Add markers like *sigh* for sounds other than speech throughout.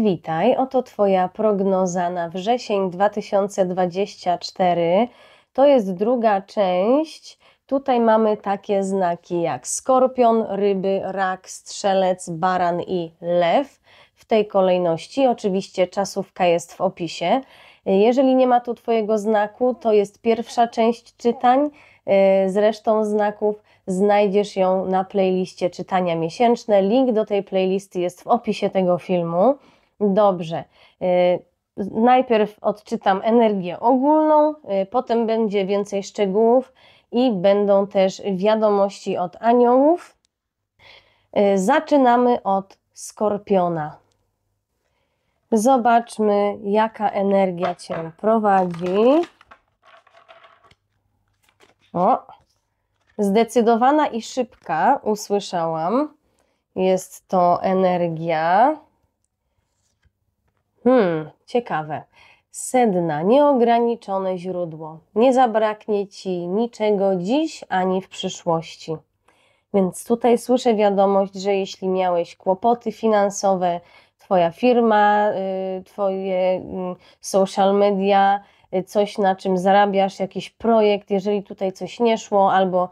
Witaj, oto Twoja prognoza na wrzesień 2024. To jest druga część. Tutaj mamy takie znaki jak skorpion, ryby, rak, strzelec, baran i lew. W tej kolejności, oczywiście, czasówka jest w opisie. Jeżeli nie ma tu Twojego znaku, to jest pierwsza część czytań. E, Z resztą znaków znajdziesz ją na playliście czytania miesięczne. Link do tej playlisty jest w opisie tego filmu. Dobrze. Y, najpierw odczytam energię ogólną, y, potem będzie więcej szczegółów i będą też wiadomości od aniołów. Y, zaczynamy od skorpiona. Zobaczmy, jaka energia cię prowadzi. O, zdecydowana i szybka usłyszałam. Jest to energia. Hmm, ciekawe. Sedna, nieograniczone źródło. Nie zabraknie ci niczego dziś ani w przyszłości. Więc tutaj słyszę wiadomość, że jeśli miałeś kłopoty finansowe, Twoja firma, y, Twoje y, social media, y, coś na czym zarabiasz, jakiś projekt, jeżeli tutaj coś nie szło, albo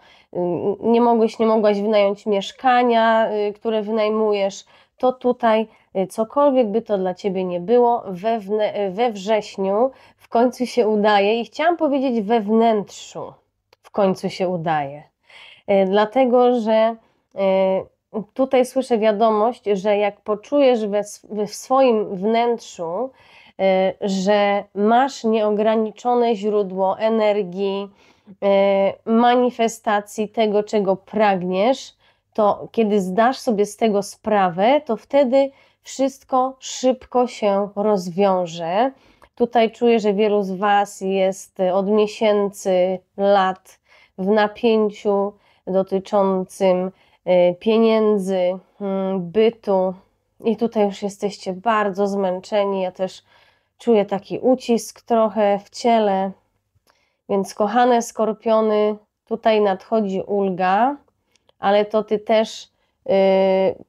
nie mogłeś, nie mogłaś wynająć mieszkania, które wynajmujesz, to tutaj y, cokolwiek by to dla ciebie nie było, we, y, we wrześniu w końcu się udaje i chciałam powiedzieć we wnętrzu w końcu się udaje. Y, dlatego, że tutaj słyszę wiadomość, że jak poczujesz we, we w swoim wnętrzu, że masz nieograniczone źródło energii, manifestacji tego, czego pragniesz, to kiedy zdasz sobie z tego sprawę, to wtedy wszystko szybko się rozwiąże. Tutaj czuję, że wielu z Was jest y, od miesięcy, lat w napięciu dotyczącym y, pieniędzy, hmm, bytu, i tutaj już jesteście bardzo zmęczeni. Ja też czuję taki ucisk trochę w ciele. Więc, kochane skorpiony, tutaj nadchodzi ulga ale to ty też y,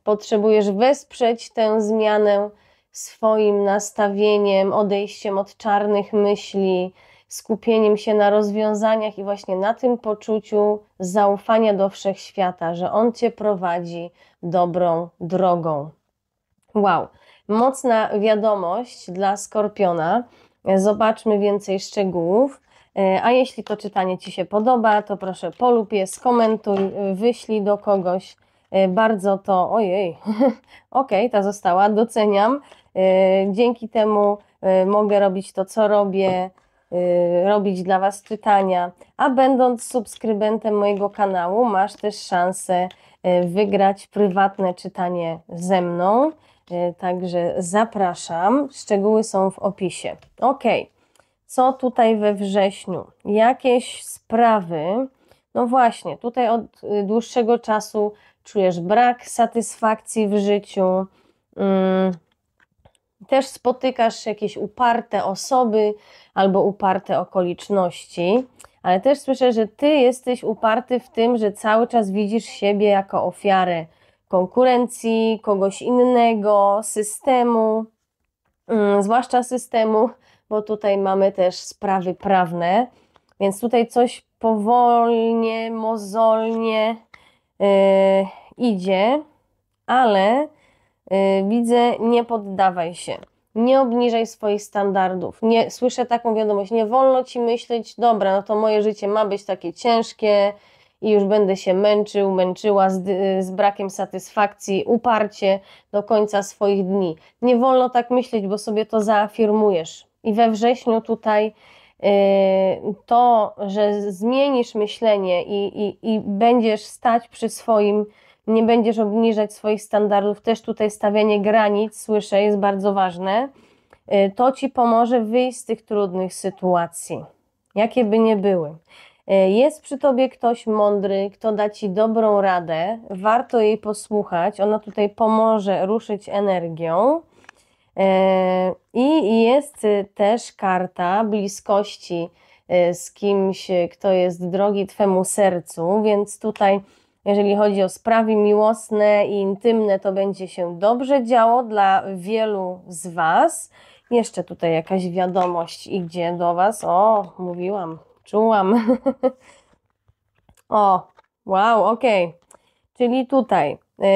potrzebujesz wesprzeć tę zmianę swoim nastawieniem, odejściem od czarnych myśli, skupieniem się na rozwiązaniach i właśnie na tym poczuciu zaufania do wszechświata, że on cię prowadzi dobrą drogą. Wow, mocna wiadomość dla skorpiona. Zobaczmy więcej szczegółów. E, a jeśli to czytanie Ci się podoba, to proszę polub je, skomentuj, e, wyślij do kogoś. E, bardzo to, ojej, *laughs* okej, okay, ta została, doceniam. Dzięki temu mogę robić to, co robię, robić dla Was czytania. A będąc subskrybentem mojego kanału, masz też szansę wygrać prywatne czytanie ze mną. Także zapraszam. Szczegóły są w opisie. Ok, co tutaj we wrześniu? Jakieś sprawy? No właśnie, tutaj od y, dłuższego czasu czujesz brak satysfakcji w życiu. Mm, też spotykasz jakieś uparte osoby albo uparte okoliczności, ale też słyszę, że ty jesteś uparty w tym, że cały czas widzisz siebie jako ofiarę konkurencji, kogoś innego, systemu, mm, zwłaszcza systemu, bo tutaj mamy też sprawy prawne, więc tutaj coś powolnie, mozolnie yy, idzie, ale yy, widzę, nie poddawaj się. Nie obniżaj swoich standardów. Nie, słyszę taką wiadomość, nie wolno ci myśleć, dobra, no to moje życie ma być takie ciężkie i już będę się męczył, męczyła z, e, z brakiem satysfakcji, uparcie do końca swoich dni. Nie wolno tak myśleć, bo sobie to zaafirmujesz. I we wrześniu tutaj y, to, że zmienisz myślenie i, i, i będziesz stać przy swoim, nie będziesz obniżać swoich standardów, też tutaj stawianie granic, słyszę, jest bardzo ważne, y, to ci pomoże wyjść z tych trudnych sytuacji, jakie by nie były. Y, jest przy tobie ktoś mądry, kto da ci dobrą radę, warto jej posłuchać, ona tutaj pomoże ruszyć energią. E, I jest y, też karta bliskości y, z kimś, y, kto jest drogi Twemu sercu, więc tutaj, jeżeli chodzi o sprawy miłosne i intymne, to będzie się dobrze działo dla wielu z Was. Jeszcze tutaj jakaś wiadomość idzie do Was. O, mówiłam, czułam. *laughs* o, wow, ok. Czyli tutaj. Yy,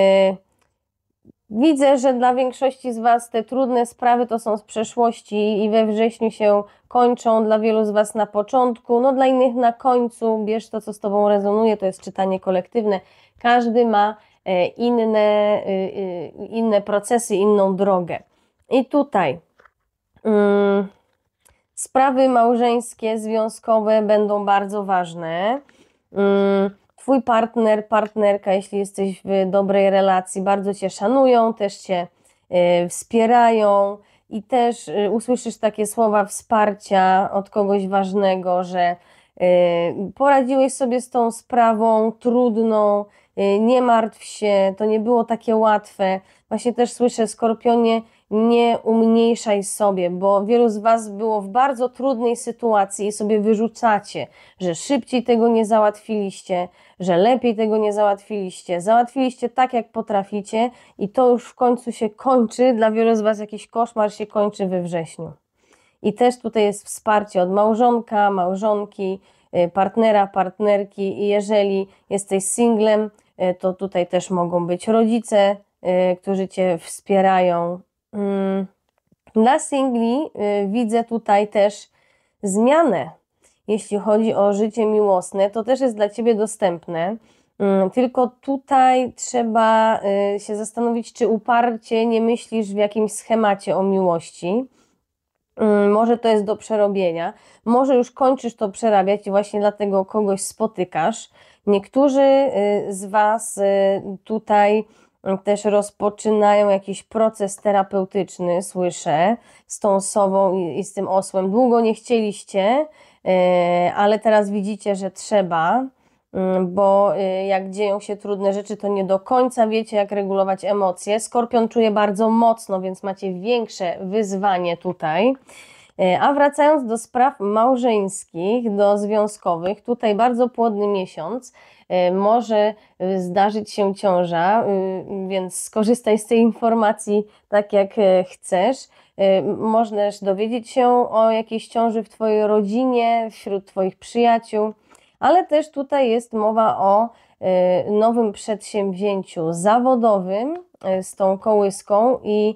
Widzę, że dla większości z Was te trudne sprawy to są z przeszłości i we wrześniu się kończą, dla wielu z Was na początku, no dla innych na końcu. Bierz to, co z Tobą rezonuje, to jest czytanie kolektywne. Każdy ma e, inne, e, e, inne procesy, inną drogę. I tutaj um, sprawy małżeńskie, związkowe będą bardzo ważne. Um, Twój partner, partnerka, jeśli jesteś w dobrej relacji, bardzo Cię szanują, też Cię e, wspierają i też e, usłyszysz takie słowa wsparcia od kogoś ważnego, że e, poradziłeś sobie z tą sprawą trudną, nie martw się, to nie było takie łatwe. Właśnie też słyszę, Skorpionie, nie umniejszaj sobie, bo wielu z Was było w bardzo trudnej sytuacji i sobie wyrzucacie, że szybciej tego nie załatwiliście, że lepiej tego nie załatwiliście. Załatwiliście tak, jak potraficie, i to już w końcu się kończy. Dla wielu z Was jakiś koszmar się kończy we wrześniu. I też tutaj jest wsparcie od małżonka, małżonki, y, partnera, partnerki. I jeżeli jesteś singlem, y, to tutaj też mogą być rodzice, y, którzy Cię wspierają na mm, singli y, widzę tutaj też zmianę. Jeśli chodzi o życie miłosne, to też jest dla Ciebie dostępne. Mm, tylko tutaj trzeba y, się zastanowić, czy uparcie nie myślisz w jakimś schemacie o miłości. Mm, może to jest do przerobienia, może już kończysz to przerabiać i właśnie dlatego kogoś spotykasz. Niektórzy y, z Was tutaj też rozpoczynają jakiś proces terapeutyczny, słyszę, z tą sobą i, i z tym osłem. Długo nie chcieliście, e, ale teraz widzicie, że trzeba mm, bo e, jak dzieją się trudne rzeczy, to nie do końca wiecie, jak regulować emocje. Skorpion czuje bardzo mocno, więc macie większe wyzwanie tutaj. E, a wracając do spraw małżeńskich, do związkowych, tutaj bardzo płodny miesiąc. E, może e, zdarzyć się ciąża, więc skorzystaj z tej informacji tak jak chcesz. Można też dowiedzieć się o jakiejś ciąży w Twojej rodzinie, wśród Twoich przyjaciół, ale też tutaj jest mowa o nowym przedsięwzięciu zawodowym z tą kołyską i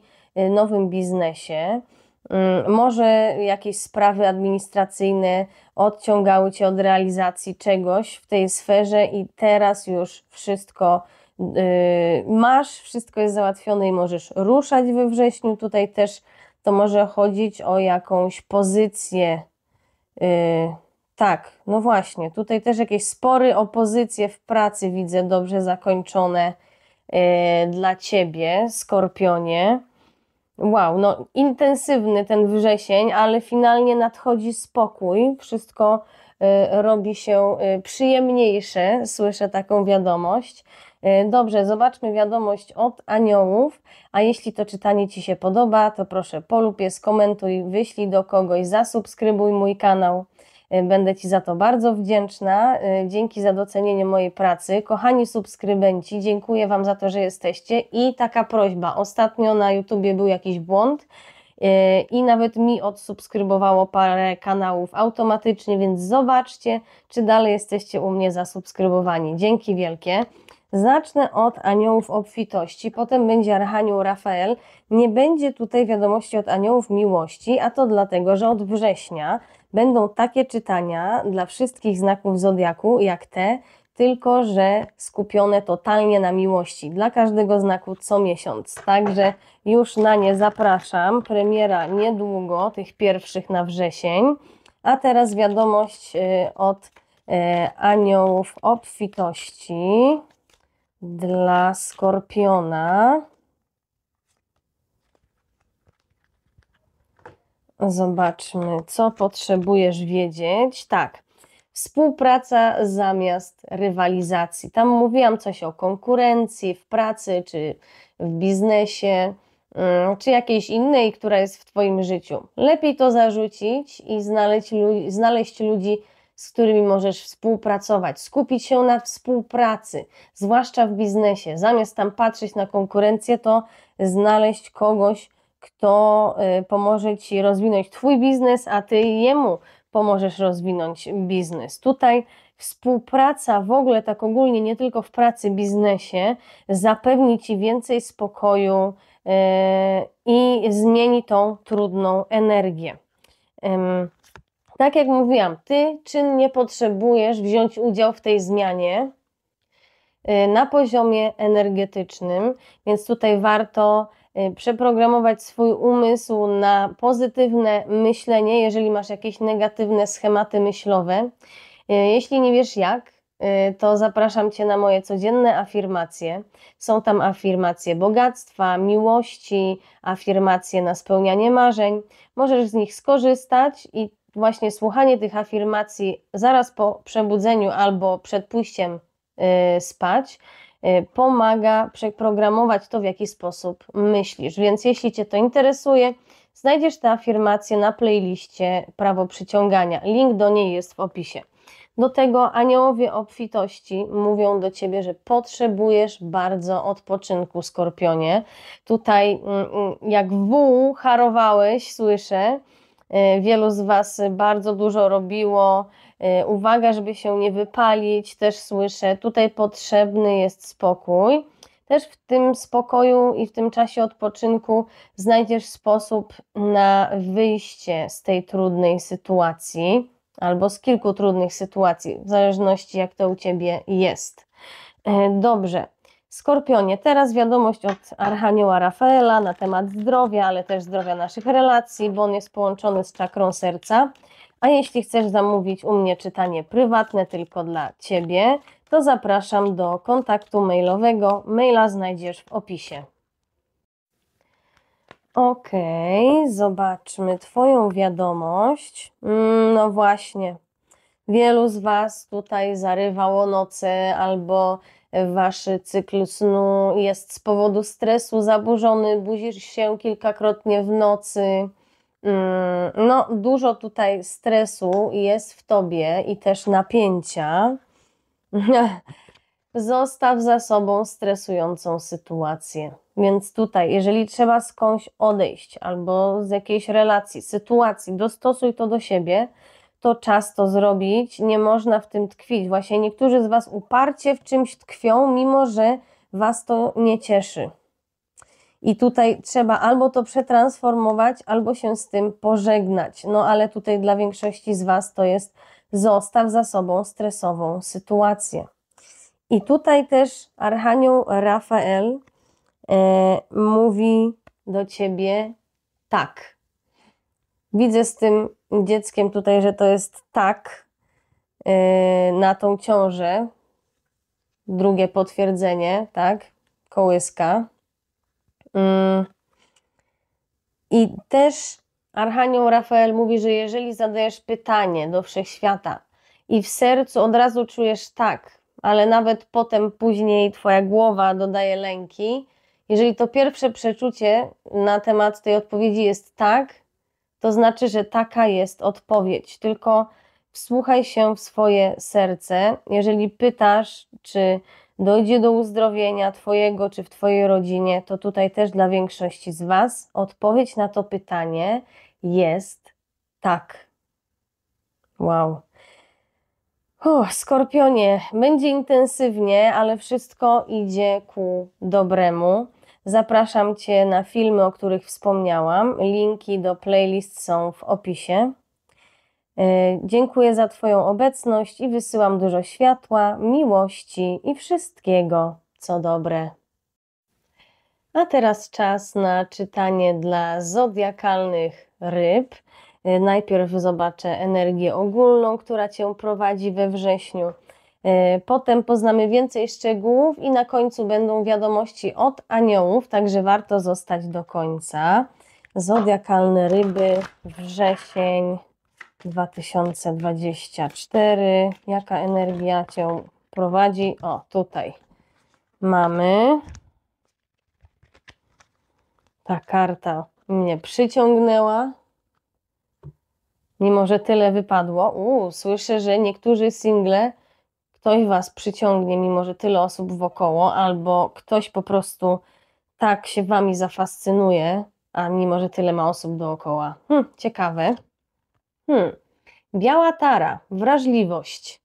nowym biznesie. Mm, może jakieś sprawy administracyjne odciągały cię od realizacji czegoś w tej sferze i teraz już wszystko y, masz, wszystko jest załatwione i możesz ruszać we wrześniu. Tutaj też to może chodzić o jakąś pozycję. Y, tak, no właśnie, tutaj też jakieś spory o pozycję w pracy widzę dobrze zakończone y, dla ciebie, skorpionie. Wow, no intensywny ten wrzesień, ale finalnie nadchodzi spokój, wszystko y, robi się y, przyjemniejsze, słyszę taką wiadomość. Y, dobrze, zobaczmy wiadomość od aniołów, a jeśli to czytanie Ci się podoba, to proszę je skomentuj, wyślij do kogoś, zasubskrybuj mój kanał. Y, będę Ci za to bardzo wdzięczna. Y, dzięki za docenienie mojej pracy. Kochani subskrybenci, dziękuję Wam za to, że jesteście. I taka prośba. Ostatnio na YouTubie był jakiś błąd y, i nawet mi odsubskrybowało parę kanałów automatycznie, więc zobaczcie, czy dalej jesteście u mnie zasubskrybowani. Dzięki wielkie. Zacznę od aniołów obfitości, potem będzie archanioł Rafael. Nie będzie tutaj wiadomości od aniołów miłości, a to dlatego, że od września będą takie czytania dla wszystkich znaków zodiaku, jak te, tylko że skupione totalnie na miłości dla każdego znaku co miesiąc. Także już na nie zapraszam. Premiera niedługo, tych pierwszych na wrzesień. A teraz wiadomość y, od y, aniołów obfitości dla skorpiona. Zobaczmy, co potrzebujesz wiedzieć. Tak, współpraca zamiast rywalizacji. Tam mówiłam coś o konkurencji w pracy czy w biznesie, mm, czy jakiejś innej, która jest w Twoim życiu. Lepiej to zarzucić i znaleźć, ludzi, znaleźć ludzi, z którymi możesz współpracować, skupić się na współpracy, zwłaszcza w biznesie. Zamiast tam patrzeć na konkurencję, to znaleźć kogoś, kto y, pomoże Ci rozwinąć Twój biznes, a Ty jemu pomożesz rozwinąć biznes. Tutaj współpraca w ogóle, tak ogólnie, nie tylko w pracy, biznesie, zapewni Ci więcej spokoju y, i zmieni tą trudną energię. Tak jak mówiłam, Ty czynnie potrzebujesz wziąć udział w tej zmianie y, na poziomie energetycznym, więc tutaj warto Y, przeprogramować swój umysł na pozytywne myślenie, jeżeli masz jakieś negatywne schematy myślowe. Y, jeśli nie wiesz jak, y, to zapraszam Cię na moje codzienne afirmacje. Są tam afirmacje bogactwa, miłości, afirmacje na spełnianie marzeń. Możesz z nich skorzystać i właśnie słuchanie tych afirmacji zaraz po przebudzeniu albo przed pójściem spać Y, pomaga przeprogramować to, w jaki sposób myślisz. Więc jeśli Cię to interesuje, znajdziesz tę afirmację na playliście Prawo Przyciągania. Link do niej jest w opisie. Do tego aniołowie obfitości mówią do ciebie, że potrzebujesz bardzo odpoczynku, skorpionie. Tutaj, mm, mm, jak wół harowałeś, słyszę, y, wielu z Was bardzo dużo robiło, Y, uwaga, żeby się nie wypalić, też słyszę, tutaj potrzebny jest spokój. Też w tym spokoju i w tym czasie odpoczynku znajdziesz sposób na wyjście z tej trudnej sytuacji albo z kilku trudnych sytuacji, w zależności jak to u ciebie jest. Y, dobrze. Skorpionie, teraz wiadomość od Archanioła Rafaela na temat zdrowia, ale też zdrowia naszych relacji, bo on jest połączony z czakrą serca. A jeśli chcesz zamówić u mnie czytanie prywatne tylko dla Ciebie, to zapraszam do kontaktu mailowego. Maila znajdziesz w opisie. Ok, zobaczmy Twoją wiadomość. Mm, no właśnie. Wielu z Was tutaj zarywało noce albo wasz cykl snu jest z powodu stresu zaburzony, budzisz się kilkakrotnie w nocy. Mm, no, dużo tutaj stresu jest w tobie i też napięcia. *laughs* Zostaw za sobą stresującą sytuację. Więc tutaj, jeżeli trzeba skądś odejść albo z jakiejś relacji, sytuacji, dostosuj to do siebie, to czas to zrobić. Nie można w tym tkwić. Właśnie niektórzy z Was uparcie w czymś tkwią, mimo że Was to nie cieszy. I tutaj trzeba albo to przetransformować, albo się z tym pożegnać. No ale tutaj dla większości z Was to jest zostaw za sobą stresową sytuację. I tutaj też Archanioł Rafael e, mówi do ciebie tak. Widzę z tym dzieckiem tutaj, że to jest tak e, na tą ciążę. Drugie potwierdzenie, tak? Kołyska. Y, I też Archanioł Rafael mówi, że jeżeli zadajesz pytanie do wszechświata i w sercu od razu czujesz tak, ale nawet potem później twoja głowa dodaje lęki, jeżeli to pierwsze przeczucie na temat tej odpowiedzi jest tak, to znaczy, że taka jest odpowiedź. Tylko wsłuchaj się w swoje serce. Jeżeli pytasz, czy dojdzie do uzdrowienia Twojego czy w Twojej rodzinie, to tutaj też dla większości z Was odpowiedź na to pytanie jest tak. Wow. skorpionie, będzie intensywnie, ale wszystko idzie ku dobremu. Zapraszam Cię na filmy, o których wspomniałam. Linki do playlist są w opisie. E, dziękuję za Twoją obecność i wysyłam dużo światła, miłości i wszystkiego, co dobre. A teraz czas na czytanie dla zodiakalnych ryb. E, najpierw zobaczę energię ogólną, która Cię prowadzi we wrześniu. E, potem poznamy więcej szczegółów i na końcu będą wiadomości od aniołów, także warto zostać do końca. Zodiakalne ryby, wrzesień. 2024. Jaka energia Cię prowadzi? O, tutaj mamy. Ta karta mnie przyciągnęła. Mimo, że tyle wypadło. Uu, słyszę, że niektórzy single ktoś Was przyciągnie, mimo że tyle osób wokoło, albo ktoś po prostu tak się Wami zafascynuje, a mimo, że tyle ma osób dookoła. Hm, ciekawe. Hmm. Biała tara, wrażliwość.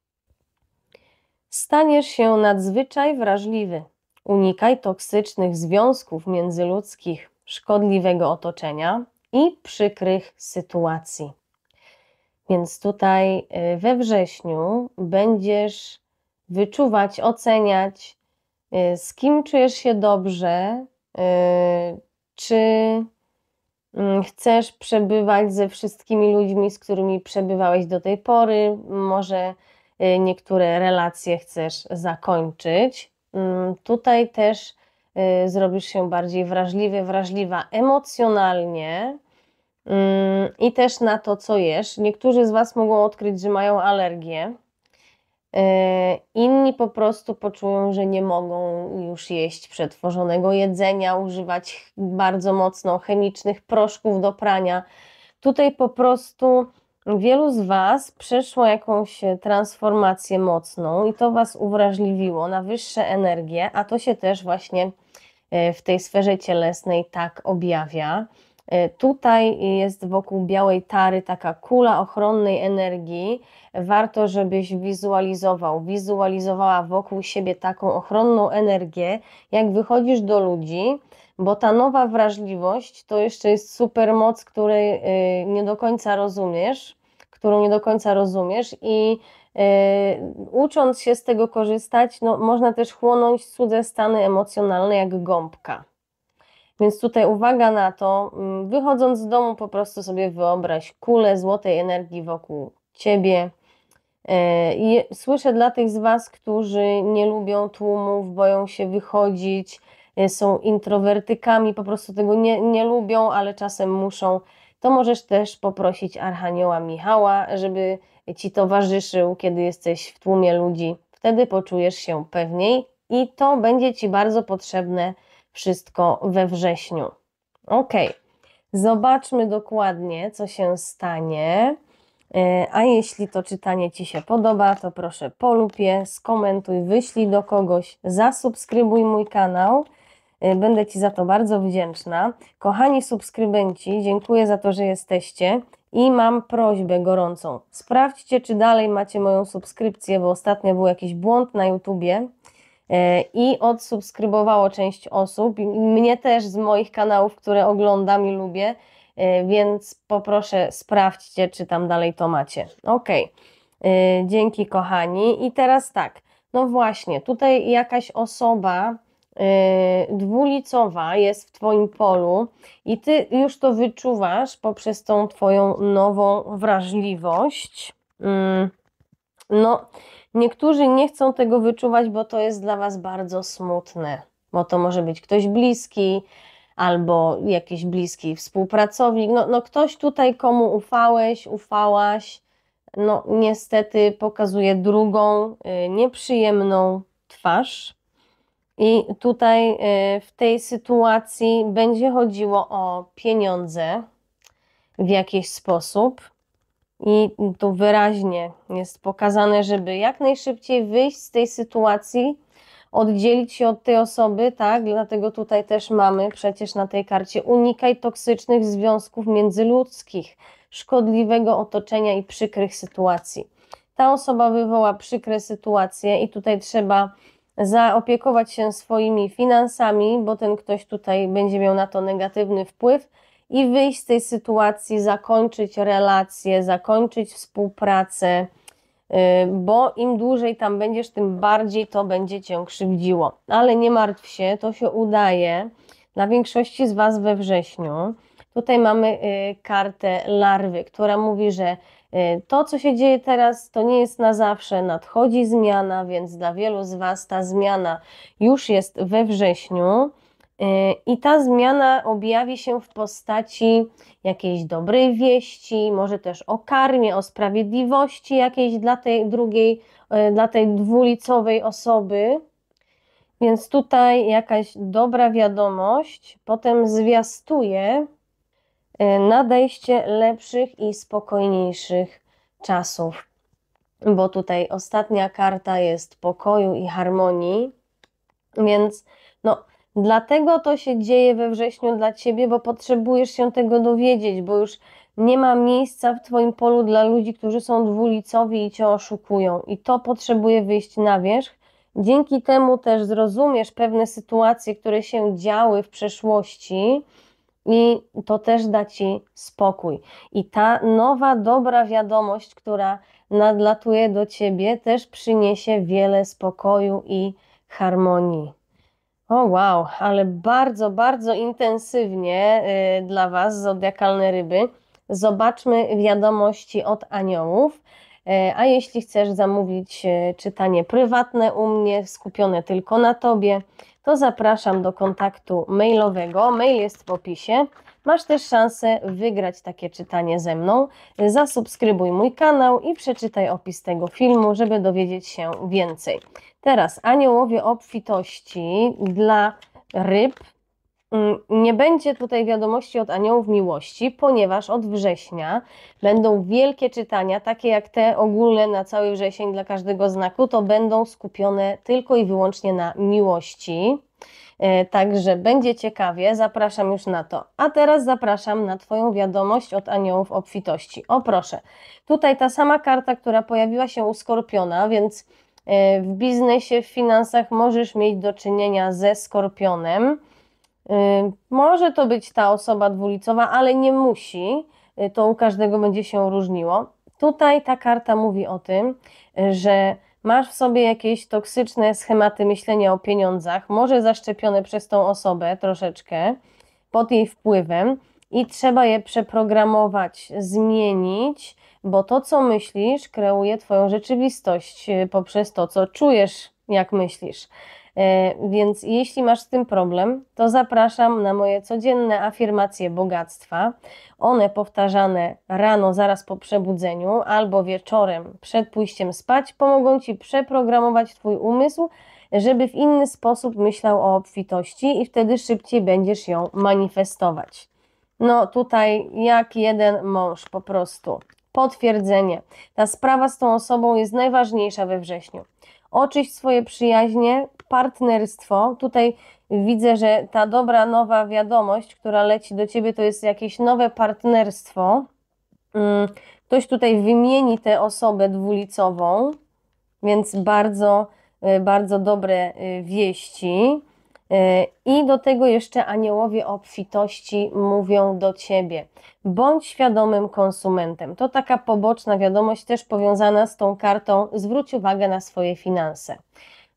Staniesz się nadzwyczaj wrażliwy. Unikaj toksycznych związków międzyludzkich, szkodliwego otoczenia i przykrych sytuacji. Więc tutaj y, we wrześniu będziesz wyczuwać, oceniać, y, z kim czujesz się dobrze, y, czy Mm, chcesz przebywać ze wszystkimi ludźmi, z którymi przebywałeś do tej pory, może y, niektóre relacje chcesz zakończyć. Mm, tutaj też y, zrobisz się bardziej wrażliwy, wrażliwa emocjonalnie mm, i też na to, co jesz. Niektórzy z Was mogą odkryć, że mają alergię. E, inni po prostu poczują, że nie mogą już jeść przetworzonego jedzenia, używać bardzo mocno chemicznych proszków do prania. Tutaj po prostu wielu z Was przeszło jakąś transformację mocną i to Was uwrażliwiło na wyższe energie, a to się też właśnie e, w tej sferze cielesnej tak objawia. E, tutaj jest wokół białej tary taka kula ochronnej energii. Warto, żebyś wizualizował, wizualizowała wokół siebie taką ochronną energię, jak wychodzisz do ludzi, bo ta nowa wrażliwość to jeszcze jest supermoc, której y, nie do końca rozumiesz, którą nie do końca rozumiesz i y, ucząc się z tego korzystać, no, można też chłonąć cudze stany emocjonalne jak gąbka. Więc tutaj uwaga na to, mm, wychodząc z domu, po prostu sobie wyobraź kulę złotej energii wokół ciebie. E, I słyszę dla tych z Was, którzy nie lubią tłumów, boją się wychodzić, e, są introwertykami, po prostu tego nie, nie lubią, ale czasem muszą, to możesz też poprosić Archanioła Michała, żeby Ci towarzyszył, kiedy jesteś w tłumie ludzi. Wtedy poczujesz się pewniej i to będzie Ci bardzo potrzebne wszystko we wrześniu. Ok, zobaczmy dokładnie, co się stanie. E, a jeśli to czytanie Ci się podoba, to proszę polub je, skomentuj, wyślij do kogoś, zasubskrybuj mój kanał. E, będę Ci za to bardzo wdzięczna. Kochani subskrybenci, dziękuję za to, że jesteście i mam prośbę gorącą. Sprawdźcie, czy dalej macie moją subskrypcję, bo ostatnio był jakiś błąd na YouTubie. E, i odsubskrybowało część osób, mnie też z moich kanałów, które oglądam i lubię, e, więc poproszę sprawdźcie, czy tam dalej to macie. Ok, e, dzięki kochani. I teraz tak, no właśnie, tutaj jakaś osoba dwulicowa jest w Twoim polu i Ty już to wyczuwasz poprzez tą Twoją nową wrażliwość. Mm. No, Niektórzy nie chcą tego wyczuwać, bo to jest dla Was bardzo smutne, bo to może być ktoś bliski albo jakiś bliski współpracownik. No, no ktoś tutaj, komu ufałeś, ufałaś, no niestety pokazuje drugą, y, nieprzyjemną twarz. I tutaj y, w tej sytuacji będzie chodziło o pieniądze w jakiś sposób. I tu wyraźnie jest pokazane, żeby jak najszybciej wyjść z tej sytuacji, oddzielić się od tej osoby, tak? Dlatego tutaj też mamy przecież na tej karcie unikaj toksycznych związków międzyludzkich, szkodliwego otoczenia i przykrych sytuacji. Ta osoba wywoła przykre sytuacje i tutaj trzeba zaopiekować się swoimi finansami, bo ten ktoś tutaj będzie miał na to negatywny wpływ i wyjść z tej sytuacji, zakończyć relacje, zakończyć współpracę, y, bo im dłużej tam będziesz, tym bardziej to będzie cię krzywdziło. Ale nie martw się, to się udaje. Dla większości z Was we wrześniu. Tutaj mamy y, kartę larwy, która mówi, że y, to, co się dzieje teraz, to nie jest na zawsze, nadchodzi zmiana, więc dla wielu z Was ta zmiana już jest we wrześniu. Y, I ta zmiana objawi się w postaci jakiejś dobrej wieści, może też o karmie, o sprawiedliwości jakiejś dla tej drugiej, y, dla tej dwulicowej osoby. Więc tutaj jakaś dobra wiadomość potem zwiastuje y, nadejście lepszych i spokojniejszych czasów, bo tutaj ostatnia karta jest pokoju i harmonii, więc no Dlatego to się dzieje we wrześniu dla ciebie, bo potrzebujesz się tego dowiedzieć, bo już nie ma miejsca w twoim polu dla ludzi, którzy są dwulicowi i cię oszukują. I to potrzebuje wyjść na wierzch. Dzięki temu też zrozumiesz pewne sytuacje, które się działy w przeszłości, i to też da ci spokój. I ta nowa, dobra wiadomość, która nadlatuje do ciebie, też przyniesie wiele spokoju i harmonii. O wow, ale bardzo, bardzo intensywnie y, dla Was, zodiakalne ryby. Zobaczmy wiadomości od aniołów. Y, a jeśli chcesz zamówić y, czytanie prywatne u mnie, skupione tylko na Tobie, to zapraszam do kontaktu mailowego. Mail jest w opisie. Masz też szansę wygrać takie czytanie ze mną. Zasubskrybuj mój kanał i przeczytaj opis tego filmu, żeby dowiedzieć się więcej. Teraz aniołowie obfitości dla ryb. Mm, nie będzie tutaj wiadomości od aniołów miłości, ponieważ od września będą wielkie czytania, takie jak te ogólne na cały wrzesień dla każdego znaku, to będą skupione tylko i wyłącznie na miłości. E, także będzie ciekawie, zapraszam już na to. A teraz zapraszam na Twoją wiadomość od aniołów obfitości. O proszę, tutaj ta sama karta, która pojawiła się u Skorpiona, więc e, w biznesie, w finansach możesz mieć do czynienia ze Skorpionem. E, może to być ta osoba dwulicowa, ale nie musi. To u każdego będzie się różniło. Tutaj ta karta mówi o tym, że masz w sobie jakieś toksyczne schematy myślenia o pieniądzach, może zaszczepione przez tą osobę troszeczkę pod jej wpływem i trzeba je przeprogramować, zmienić, bo to, co myślisz, kreuje Twoją rzeczywistość e, poprzez to, co czujesz, jak myślisz. E, więc jeśli masz z tym problem, to zapraszam na moje codzienne afirmacje bogactwa. One powtarzane rano, zaraz po przebudzeniu, albo wieczorem przed pójściem spać, pomogą ci przeprogramować Twój umysł, żeby w inny sposób myślał o obfitości i wtedy szybciej będziesz ją manifestować. No tutaj jak jeden mąż po prostu potwierdzenie. Ta sprawa z tą osobą jest najważniejsza we wrześniu oczyść swoje przyjaźnie, partnerstwo. Tutaj widzę, że ta dobra nowa wiadomość, która leci do ciebie, to jest jakieś nowe partnerstwo. Mm, ktoś tutaj wymieni tę osobę dwulicową, więc bardzo, e, bardzo dobre e, wieści. E, I do tego jeszcze aniołowie obfitości mówią do ciebie. Bądź świadomym konsumentem. To taka poboczna wiadomość, też powiązana z tą kartą. Zwróć uwagę na swoje finanse,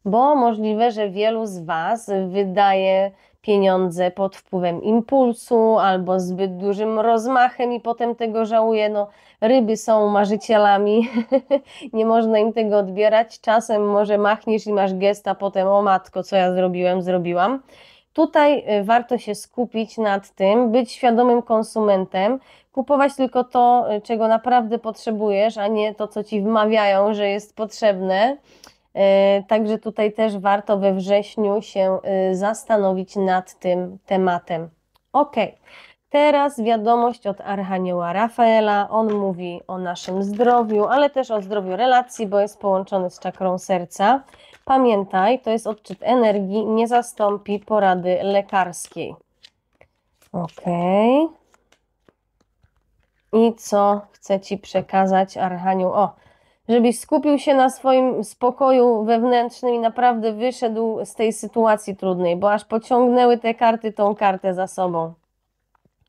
bo możliwe, że wielu z Was wydaje pieniądze pod wpływem impulsu albo zbyt dużym rozmachem i potem tego żałuje. No, ryby są marzycielami, *laughs* nie można im tego odbierać. Czasem może machniesz i masz gest, a potem o matko, co ja zrobiłem, zrobiłam. Tutaj y, warto się skupić nad tym, być świadomym konsumentem, kupować tylko to, y, czego naprawdę potrzebujesz, a nie to, co ci wmawiają, że jest potrzebne. Y, także tutaj też warto we wrześniu się zastanowić nad tym tematem. Okej. Okay. Teraz wiadomość od Archanioła Rafaela. On mówi o naszym zdrowiu, ale też o zdrowiu relacji, bo jest połączony z czakrą serca. Pamiętaj, to jest odczyt energii, nie zastąpi porady lekarskiej. Ok. I co chce Ci przekazać Archanioł? O, żebyś skupił się na swoim spokoju wewnętrznym i naprawdę wyszedł z tej sytuacji trudnej, bo aż pociągnęły te karty tą kartę za sobą.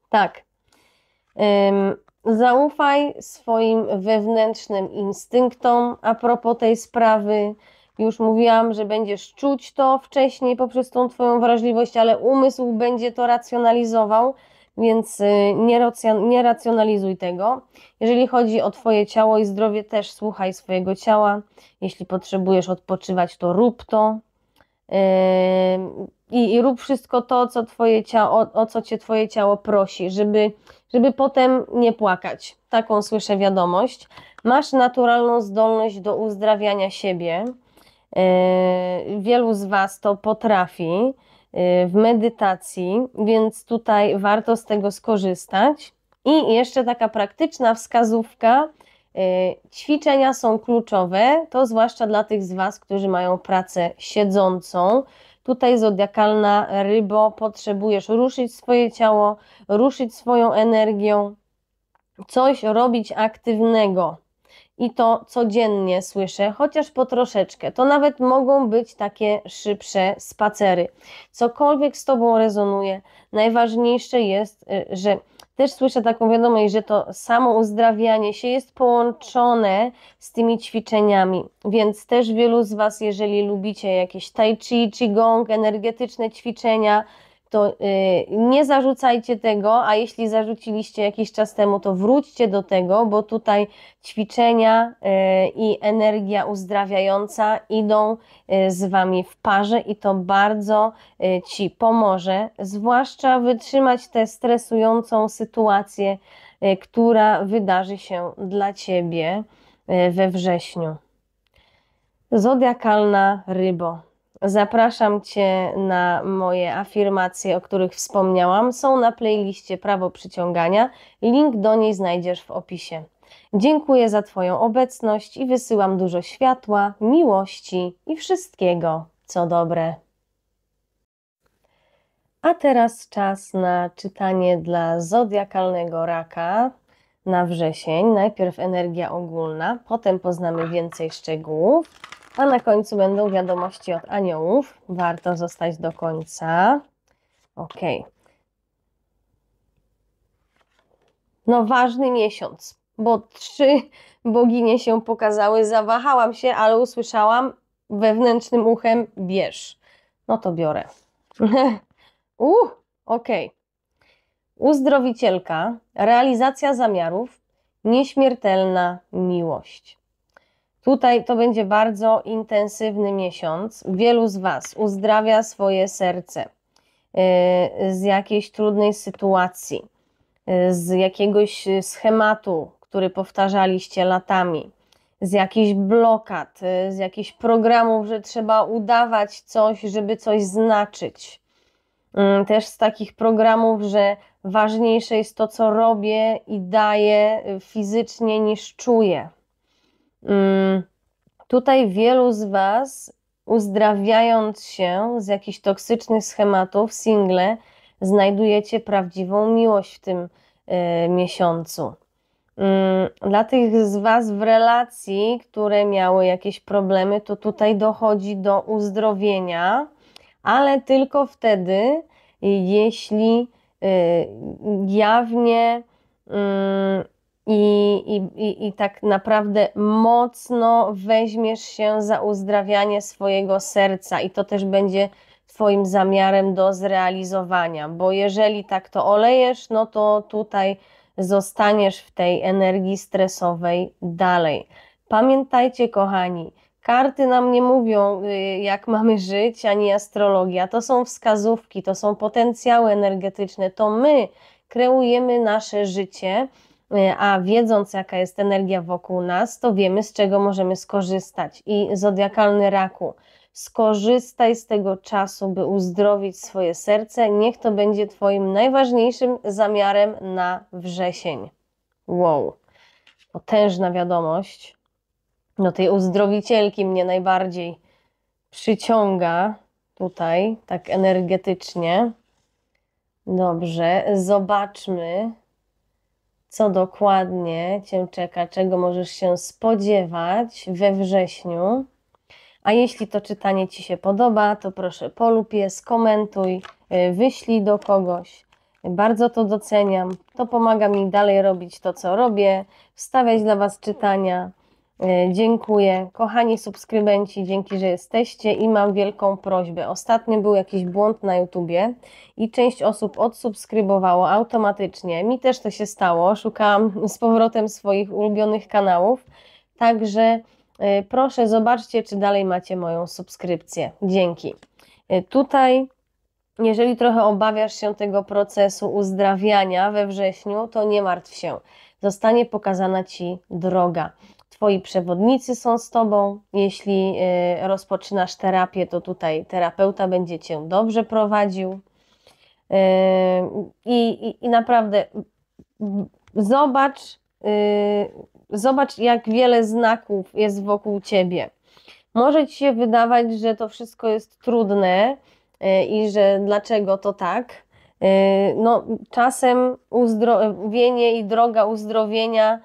Tak. Zaufaj swoim wewnętrznym instynktom a propos tej sprawy. Już mówiłam, że będziesz czuć to wcześniej poprzez tą Twoją wrażliwość, ale umysł będzie to racjonalizował, więc y, nie, nie racjonalizuj tego. Jeżeli chodzi o Twoje ciało i zdrowie, też słuchaj swojego ciała. Jeśli potrzebujesz odpoczywać, to rób to i, i rób wszystko to, co twoje ciało, o, o co cię twoje ciało prosi, żeby, żeby potem nie płakać. Taką słyszę wiadomość. Masz naturalną zdolność do uzdrawiania siebie. Yy, wielu z Was to potrafi yy, w medytacji, więc tutaj warto z tego skorzystać. I jeszcze taka praktyczna wskazówka. E, ćwiczenia są kluczowe, to zwłaszcza dla tych z Was, którzy mają pracę siedzącą. Tutaj zodiakalna rybo, potrzebujesz ruszyć swoje ciało, ruszyć swoją energią, coś robić aktywnego. I to codziennie słyszę, chociaż po troszeczkę. To nawet mogą być takie szybsze spacery. Cokolwiek z Tobą rezonuje, najważniejsze jest, y, że też słyszę taką wiadomość, że to samo uzdrawianie się jest połączone z tymi ćwiczeniami. Więc też wielu z Was, jeżeli lubicie jakieś tai chi, qigong, energetyczne ćwiczenia, to y, nie zarzucajcie tego, a jeśli zarzuciliście jakiś czas temu, to wróćcie do tego, bo tutaj ćwiczenia y, i energia uzdrawiająca idą y, z Wami w parze i to bardzo Ci pomoże, zwłaszcza wytrzymać tę stresującą sytuację, która wydarzy się dla Ciebie we wrześniu. Zodiakalna rybo. Zapraszam Cię na moje afirmacje, o których wspomniałam. Są na playliście Prawo Przyciągania. Link do niej znajdziesz w opisie. Dziękuję za Twoją obecność i wysyłam dużo światła, miłości i wszystkiego, co dobre. A teraz czas na czytanie dla zodiakalnego raka na wrzesień. Najpierw energia ogólna, potem poznamy więcej szczegółów a na końcu będą wiadomości od aniołów. Warto zostać do końca. Ok. No, ważny miesiąc, bo trzy boginie się pokazały. Zawahałam się, ale usłyszałam wewnętrznym uchem: bierz. No to biorę. uh, *laughs* ok. Uzdrowicielka, realizacja zamiarów, nieśmiertelna miłość. Tutaj to będzie bardzo intensywny miesiąc. Wielu z Was uzdrawia swoje serce y, z jakiejś trudnej sytuacji, y, z jakiegoś y, schematu, który powtarzaliście latami, z jakichś blokad, z jakichś programów, że trzeba udawać coś, żeby coś znaczyć. Też z takich programów, że ważniejsze jest to, co robię i daję fizycznie niż czuję Mm, tutaj wielu z Was, uzdrawiając się z jakichś toksycznych schematów, single, znajdujecie prawdziwą miłość w tym y, miesiącu. Mm, dla tych z Was w relacji, które miały jakieś problemy, to tutaj dochodzi do uzdrowienia, ale tylko wtedy, jeśli y, jawnie mm, i, i, i tak naprawdę mocno weźmiesz się za uzdrawianie swojego serca, i to też będzie Twoim zamiarem do zrealizowania, bo jeżeli tak to olejesz, no to tutaj zostaniesz w tej energii stresowej dalej. Pamiętajcie, kochani, karty nam nie mówią, y, jak mamy żyć, ani astrologia. To są wskazówki, to są potencjały energetyczne, to my kreujemy nasze życie Y, a wiedząc, jaka jest energia wokół nas, to wiemy, z czego możemy skorzystać. I zodiakalny raku, skorzystaj z tego czasu, by uzdrowić swoje serce. Niech to będzie Twoim najważniejszym zamiarem na wrzesień. Wow, potężna wiadomość. No, tej uzdrowicielki mnie najbardziej przyciąga tutaj, tak energetycznie. Dobrze, zobaczmy, co dokładnie Cię czeka, czego możesz się spodziewać we wrześniu. A jeśli to czytanie Ci się podoba, to proszę polub je, skomentuj, y, wyślij do kogoś. Bardzo to doceniam. To pomaga mi dalej robić to, co robię, wstawiać dla Was czytania. E, dziękuję. Kochani subskrybenci, dzięki, że jesteście i mam wielką prośbę. Ostatnio był jakiś błąd na YouTubie i część osób odsubskrybowało automatycznie. Mi też to się stało. Szukałam z powrotem swoich ulubionych kanałów. Także e, proszę, zobaczcie, czy dalej macie moją subskrypcję. Dzięki. E, tutaj jeżeli trochę obawiasz się tego procesu uzdrawiania we wrześniu, to nie martw się. Zostanie pokazana ci droga. Twoi przewodnicy są z Tobą. Jeśli y, rozpoczynasz terapię, to tutaj terapeuta będzie Cię dobrze prowadził. Y, I, i, i naprawdę zobacz, y, zobacz, jak wiele znaków jest wokół Ciebie. Może Ci się wydawać, że to wszystko jest trudne i że dlaczego to tak. No, czasem uzdrowienie i droga uzdrowienia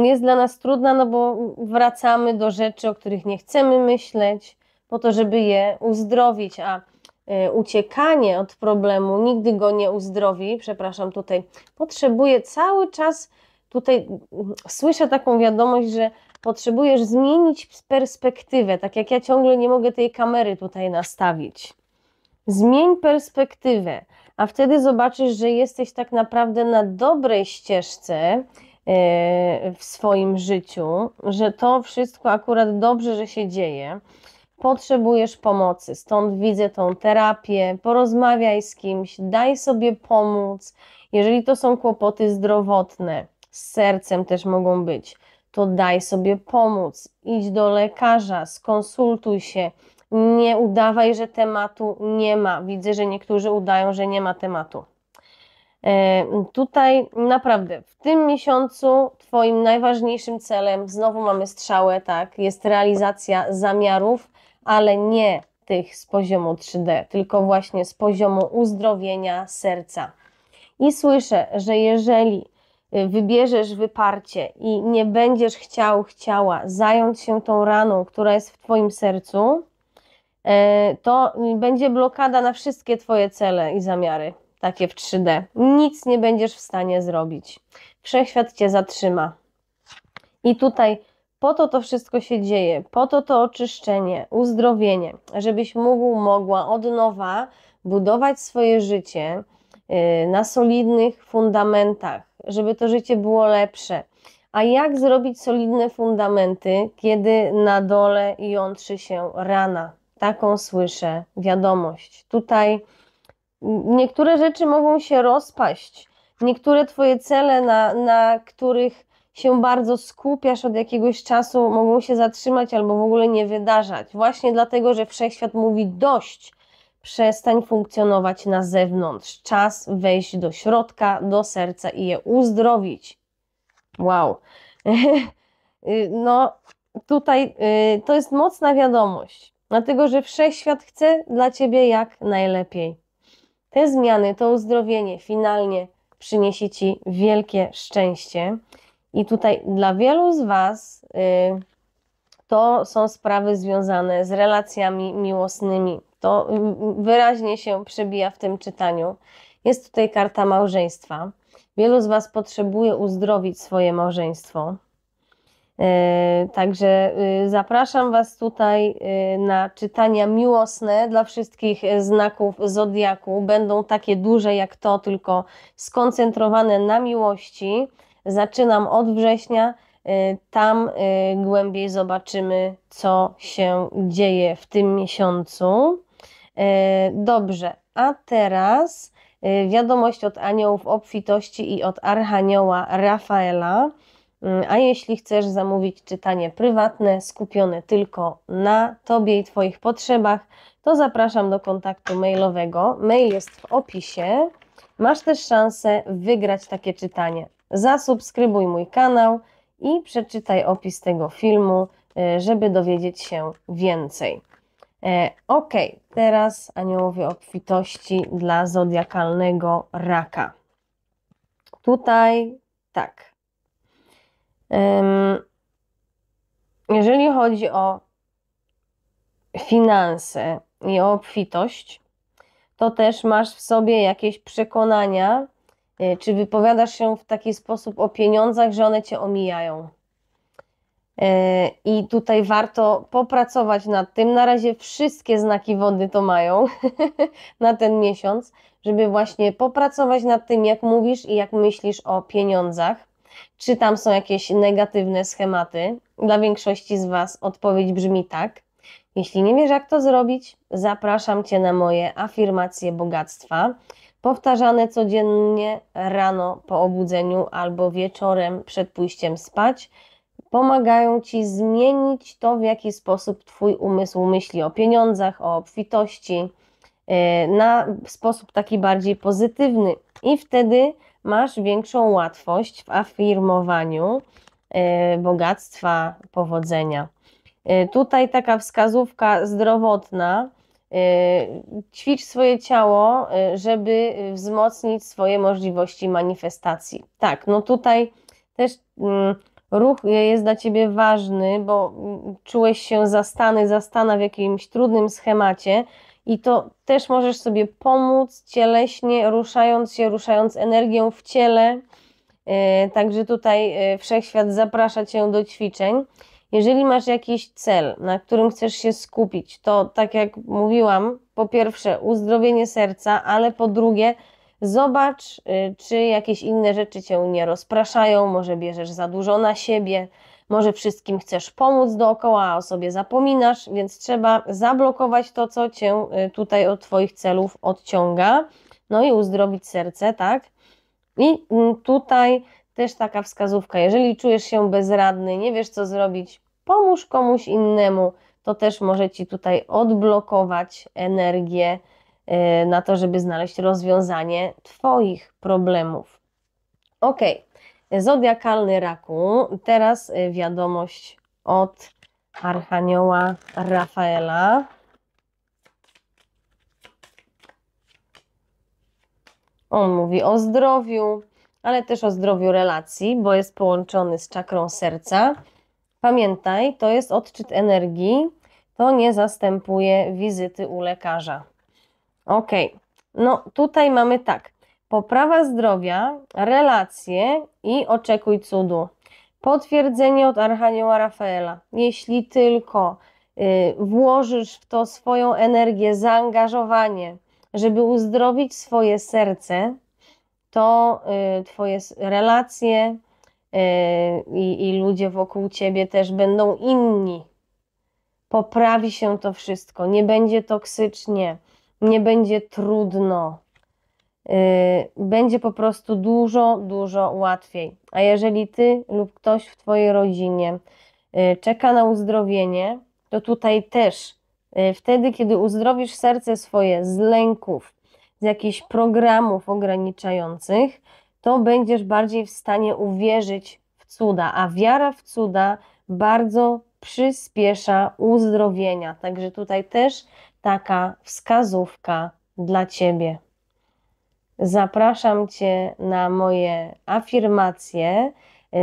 Y, jest dla nas trudna, no bo wracamy do rzeczy, o których nie chcemy myśleć, po to, żeby je uzdrowić, a y, uciekanie od problemu nigdy go nie uzdrowi, przepraszam tutaj, potrzebuje cały czas, tutaj mm, słyszę taką wiadomość, że potrzebujesz zmienić perspektywę, tak jak ja ciągle nie mogę tej kamery tutaj nastawić. Zmień perspektywę, a wtedy zobaczysz, że jesteś tak naprawdę na dobrej ścieżce E, w swoim życiu, że to wszystko akurat dobrze, że się dzieje. Potrzebujesz pomocy, stąd widzę tą terapię. Porozmawiaj z kimś, daj sobie pomóc. Jeżeli to są kłopoty zdrowotne, z sercem też mogą być, to daj sobie pomóc. Idź do lekarza, skonsultuj się. Nie udawaj, że tematu nie ma. Widzę, że niektórzy udają, że nie ma tematu. E, tutaj naprawdę w tym miesiącu Twoim najważniejszym celem, znowu mamy strzałę, tak, jest realizacja zamiarów, ale nie tych z poziomu 3D, tylko właśnie z poziomu uzdrowienia serca. I słyszę, że jeżeli y, wybierzesz wyparcie i nie będziesz chciał, chciała zająć się tą raną, która jest w Twoim sercu, e, to będzie blokada na wszystkie Twoje cele i zamiary takie w 3D. Nic nie będziesz w stanie zrobić. Wszechświat cię zatrzyma. I tutaj po to to wszystko się dzieje, po to to oczyszczenie, uzdrowienie, żebyś mógł, mogła od nowa budować swoje życie y, na solidnych fundamentach, żeby to życie było lepsze. A jak zrobić solidne fundamenty, kiedy na dole jątrzy się rana? Taką słyszę wiadomość. Tutaj Niektóre rzeczy mogą się rozpaść, niektóre Twoje cele, na, na których się bardzo skupiasz od jakiegoś czasu, mogą się zatrzymać albo w ogóle nie wydarzać. Właśnie dlatego, że wszechświat mówi dość, przestań funkcjonować na zewnątrz. Czas wejść do środka, do serca i je uzdrowić. Wow. *laughs* no, tutaj y, to jest mocna wiadomość, dlatego że wszechświat chce dla ciebie jak najlepiej te zmiany, to uzdrowienie finalnie przyniesie Ci wielkie szczęście. I tutaj dla wielu z Was y, to są sprawy związane z relacjami miłosnymi. To wyraźnie się przebija w tym czytaniu. Jest tutaj karta małżeństwa. Wielu z Was potrzebuje uzdrowić swoje małżeństwo. E, także y, zapraszam Was tutaj y, na czytania miłosne dla wszystkich e, znaków Zodiaku. Będą takie duże jak to, tylko skoncentrowane na miłości. Zaczynam od września. E, tam głębiej zobaczymy, co się dzieje w tym miesiącu. Dobrze, a teraz wiadomość od aniołów obfitości i od archanioła Rafaela. Mm, a jeśli chcesz zamówić czytanie prywatne, skupione tylko na Tobie i Twoich potrzebach, to zapraszam do kontaktu mailowego. Mail jest w opisie. Masz też szansę wygrać takie czytanie. Zasubskrybuj mój kanał i przeczytaj opis tego filmu, e, żeby dowiedzieć się więcej. E, ok, teraz aniołowie obfitości dla zodiakalnego raka. Tutaj tak, jeżeli chodzi o finanse i o obfitość, to też masz w sobie jakieś przekonania, e, czy wypowiadasz się w taki sposób o pieniądzach, że one cię omijają. E, I tutaj warto popracować nad tym. Na razie wszystkie znaki wody to mają *laughs* na ten miesiąc, żeby właśnie popracować nad tym, jak mówisz i jak myślisz o pieniądzach. Czy tam są jakieś negatywne schematy? Dla większości z Was odpowiedź brzmi tak. Jeśli nie wiesz, jak to zrobić, zapraszam Cię na moje afirmacje bogactwa, powtarzane codziennie rano po obudzeniu albo wieczorem przed pójściem spać. Pomagają Ci zmienić to, w jaki sposób Twój umysł myśli o pieniądzach, o obfitości, yy, na sposób taki bardziej pozytywny. I wtedy masz większą łatwość w afirmowaniu e, bogactwa, powodzenia. E, tutaj taka wskazówka zdrowotna. E, ćwicz swoje ciało, żeby wzmocnić swoje możliwości manifestacji. Tak, no tutaj też mm, ruch jest dla ciebie ważny, bo mm, czułeś się zastany, zastana w jakimś trudnym schemacie, i to też możesz sobie pomóc cieleśnie, ruszając się, ruszając energią w ciele. E, także tutaj e, wszechświat zaprasza cię do ćwiczeń. Jeżeli masz jakiś cel, na którym chcesz się skupić, to tak jak mówiłam, po pierwsze uzdrowienie serca, ale po drugie zobacz, e, czy jakieś inne rzeczy cię nie rozpraszają, może bierzesz za dużo na siebie, może wszystkim chcesz pomóc dookoła, a o sobie zapominasz, więc trzeba zablokować to, co cię y, tutaj od Twoich celów odciąga, no i uzdrowić serce, tak? I mm, tutaj też taka wskazówka, jeżeli czujesz się bezradny, nie wiesz co zrobić, pomóż komuś innemu, to też może Ci tutaj odblokować energię y, na to, żeby znaleźć rozwiązanie Twoich problemów. Ok, zodiakalny raku. Teraz y, wiadomość od Archanioła Rafaela. On mówi o zdrowiu, ale też o zdrowiu relacji, bo jest połączony z czakrą serca. Pamiętaj, to jest odczyt energii, to nie zastępuje wizyty u lekarza. Ok, no tutaj mamy tak. Poprawa zdrowia, relacje i oczekuj cudu. Potwierdzenie od Archanioła Rafaela. Jeśli tylko y, włożysz w to swoją energię, zaangażowanie, żeby uzdrowić swoje serce, to y, Twoje relacje y, i ludzie wokół Ciebie też będą inni. Poprawi się to wszystko, nie będzie toksycznie, nie będzie trudno. Y, będzie po prostu dużo, dużo łatwiej. A jeżeli ty lub ktoś w twojej rodzinie y, czeka na uzdrowienie, to tutaj też y, wtedy, kiedy uzdrowisz serce swoje z lęków, z jakichś programów ograniczających, to będziesz bardziej w stanie uwierzyć w cuda, a wiara w cuda bardzo przyspiesza uzdrowienia. Także tutaj też taka wskazówka dla ciebie. Zapraszam Cię na moje afirmacje.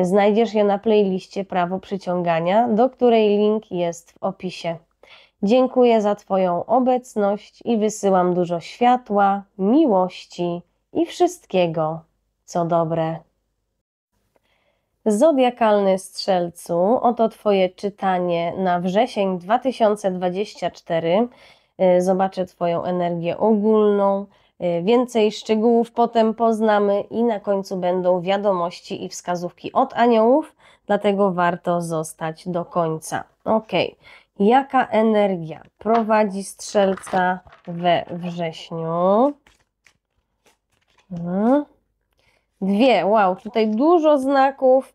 Znajdziesz je na playliście Prawo Przyciągania, do której link jest w opisie. Dziękuję za Twoją obecność i wysyłam dużo światła, miłości i wszystkiego, co dobre. Zodiakalny Strzelcu, oto Twoje czytanie na wrzesień 2024. Zobaczę Twoją energię ogólną Y, więcej szczegółów potem poznamy i na końcu będą wiadomości i wskazówki od aniołów, dlatego warto zostać do końca. Ok, jaka energia prowadzi strzelca we wrześniu? Hmm. Dwie, wow, tutaj dużo znaków.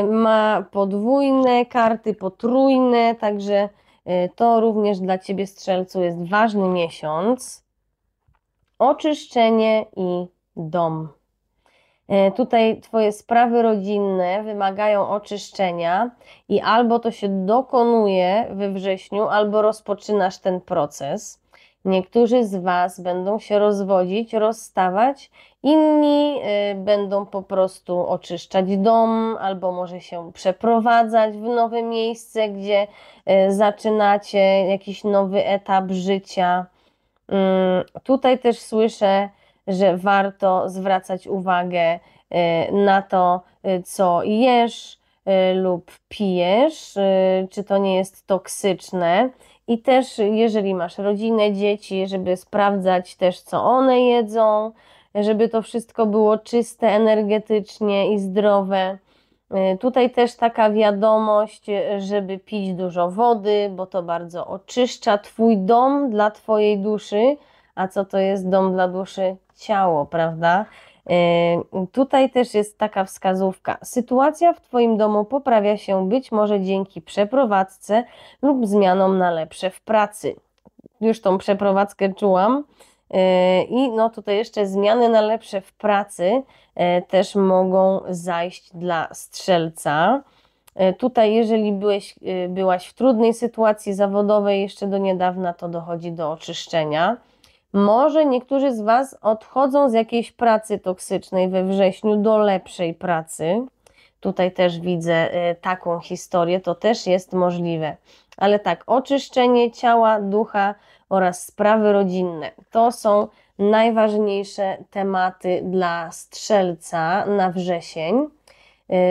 Y, ma podwójne karty, potrójne, także y, to również dla Ciebie, strzelcu, jest ważny miesiąc oczyszczenie i dom. E, tutaj Twoje sprawy rodzinne wymagają oczyszczenia, i albo to się dokonuje we wrześniu, albo rozpoczynasz ten proces. Niektórzy z Was będą się rozwodzić, rozstawać, inni e, będą po prostu oczyszczać dom, albo może się przeprowadzać w nowe miejsce, gdzie e, zaczynacie jakiś nowy etap życia Mm, tutaj też słyszę, że warto zwracać uwagę y, na to, y, co jesz y, lub pijesz, czy to nie jest toksyczne. I też, jeżeli masz rodzinę, dzieci, żeby sprawdzać też, co one jedzą, żeby to wszystko było czyste energetycznie i zdrowe. Y, tutaj też taka wiadomość, y, żeby pić dużo wody, bo to bardzo oczyszcza Twój dom dla Twojej duszy. A co to jest dom dla duszy? Ciało, prawda? Y, tutaj też jest taka wskazówka. Sytuacja w Twoim domu poprawia się być może dzięki przeprowadzce lub zmianom na lepsze w pracy. Już tą przeprowadzkę czułam. I no tutaj jeszcze zmiany na lepsze w pracy e, też mogą zajść dla strzelca. E, tutaj, jeżeli byłeś, e, byłaś w trudnej sytuacji zawodowej jeszcze do niedawna, to dochodzi do oczyszczenia. Może niektórzy z Was odchodzą z jakiejś pracy toksycznej we wrześniu do lepszej pracy. Tutaj też widzę taką historię, to też jest możliwe. Ale tak, oczyszczenie ciała, ducha, oraz sprawy rodzinne. To są najważniejsze tematy dla strzelca na wrzesień.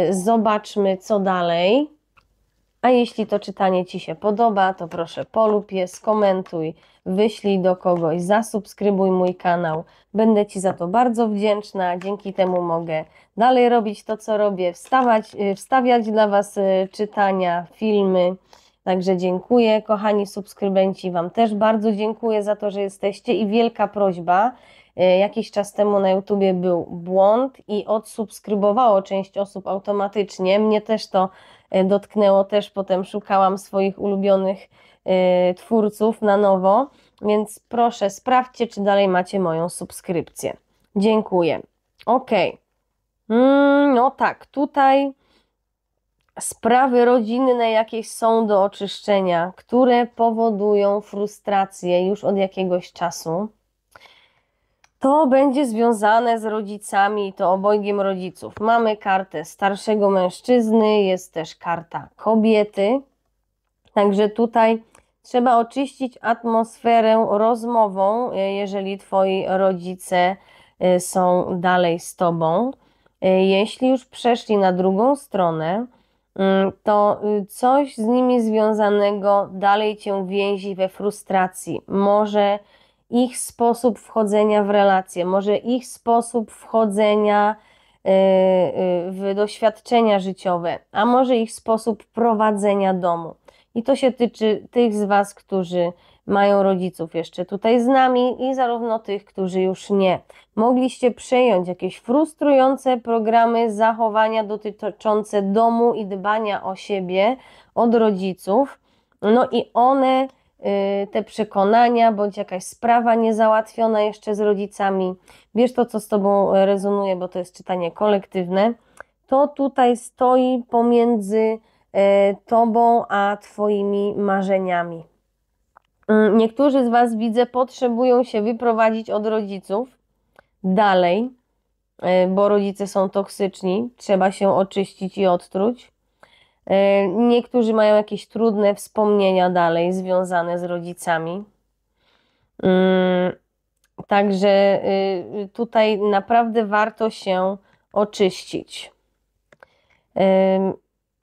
Y, zobaczmy, co dalej. A jeśli to czytanie Ci się podoba, to proszę polub je, skomentuj, wyślij do kogoś, zasubskrybuj mój kanał. Będę Ci za to bardzo wdzięczna. Dzięki temu mogę dalej robić to, co robię, wstawać, y, wstawiać dla Was y, czytania, filmy. Także dziękuję, kochani subskrybenci, Wam też bardzo dziękuję za to, że jesteście i wielka prośba. E, jakiś czas temu na YouTubie był błąd i odsubskrybowało część osób automatycznie. Mnie też to e, dotknęło, też potem szukałam swoich ulubionych e, twórców na nowo, więc proszę sprawdźcie, czy dalej macie moją subskrypcję. Dziękuję. Ok. Mm, no tak, tutaj sprawy rodzinne jakieś są do oczyszczenia, które powodują frustrację już od jakiegoś czasu, to będzie związane z rodzicami, to obojgiem rodziców. Mamy kartę starszego mężczyzny, jest też karta kobiety. Także tutaj trzeba oczyścić atmosferę rozmową, e, jeżeli twoi rodzice e, są dalej z tobą. E, jeśli już przeszli na drugą stronę, Mm, to y, coś z nimi związanego dalej cię więzi we frustracji. Może ich sposób wchodzenia w relacje, może ich sposób wchodzenia y, y, w doświadczenia życiowe, a może ich sposób prowadzenia domu. I to się tyczy tych z Was, którzy mają rodziców jeszcze tutaj z nami i zarówno tych, którzy już nie. Mogliście przejąć jakieś frustrujące programy zachowania dotyczące domu i dbania o siebie od rodziców. No i one, y, te przekonania, bądź jakaś sprawa niezałatwiona jeszcze z rodzicami, wiesz to, co z tobą rezonuje, bo to jest czytanie kolektywne, to tutaj stoi pomiędzy e, tobą a twoimi marzeniami. Y, niektórzy z Was widzę, potrzebują się wyprowadzić od rodziców dalej, y, bo rodzice są toksyczni, trzeba się oczyścić i odtruć. Y, niektórzy mają jakieś trudne wspomnienia dalej związane z rodzicami. Także tutaj naprawdę warto się oczyścić.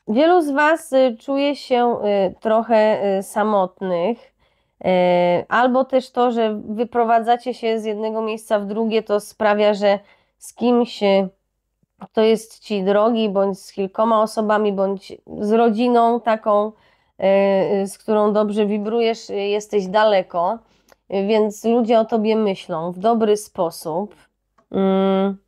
Wielu z Was czuje się trochę samotnych E, albo też to, że wyprowadzacie się z jednego miejsca w drugie, to sprawia, że z kimś, e, kto jest ci drogi, bądź z kilkoma osobami, bądź z rodziną taką, e, z którą dobrze wibrujesz, jesteś daleko, więc ludzie o tobie myślą w dobry sposób. Mm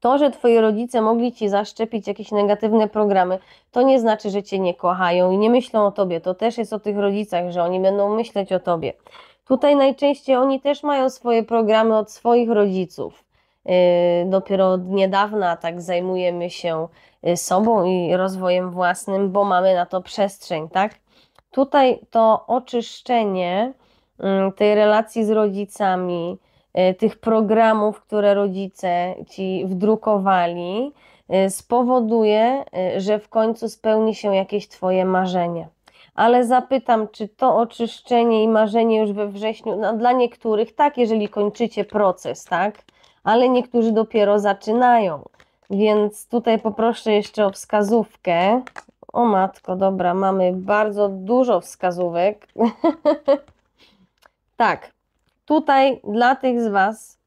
to, że twoi rodzice mogli ci zaszczepić jakieś negatywne programy, to nie znaczy, że cię nie kochają i nie myślą o tobie. To też jest o tych rodzicach, że oni będą myśleć o tobie. Tutaj najczęściej oni też mają swoje programy od swoich rodziców. Yy, dopiero od niedawna tak zajmujemy się yy, sobą i rozwojem własnym, bo mamy na to przestrzeń, tak? Tutaj to oczyszczenie mm, tej relacji z rodzicami, E, tych programów, które rodzice ci wdrukowali, e, spowoduje, e, że w końcu spełni się jakieś Twoje marzenie. Ale zapytam, czy to oczyszczenie i marzenie już we wrześniu, no dla niektórych tak, jeżeli kończycie proces, tak, ale niektórzy dopiero zaczynają. Więc tutaj poproszę jeszcze o wskazówkę. O matko, dobra, mamy bardzo dużo wskazówek. *laughs* tak, tutaj dla tych z Was,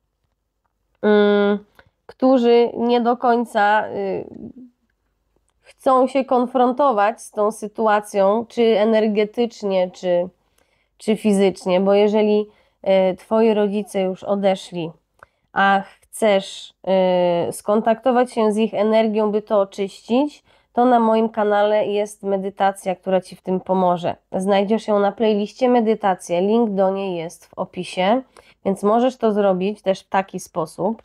mm, którzy nie do końca y, chcą się konfrontować z tą sytuacją, czy energetycznie, czy, czy fizycznie, bo jeżeli y, Twoi rodzice już odeszli, a chcesz y, skontaktować się z ich energią, by to oczyścić, to na moim kanale jest medytacja, która Ci w tym pomoże. Znajdziesz ją na playliście medytacje, link do niej jest w opisie, więc możesz to zrobić też w taki sposób.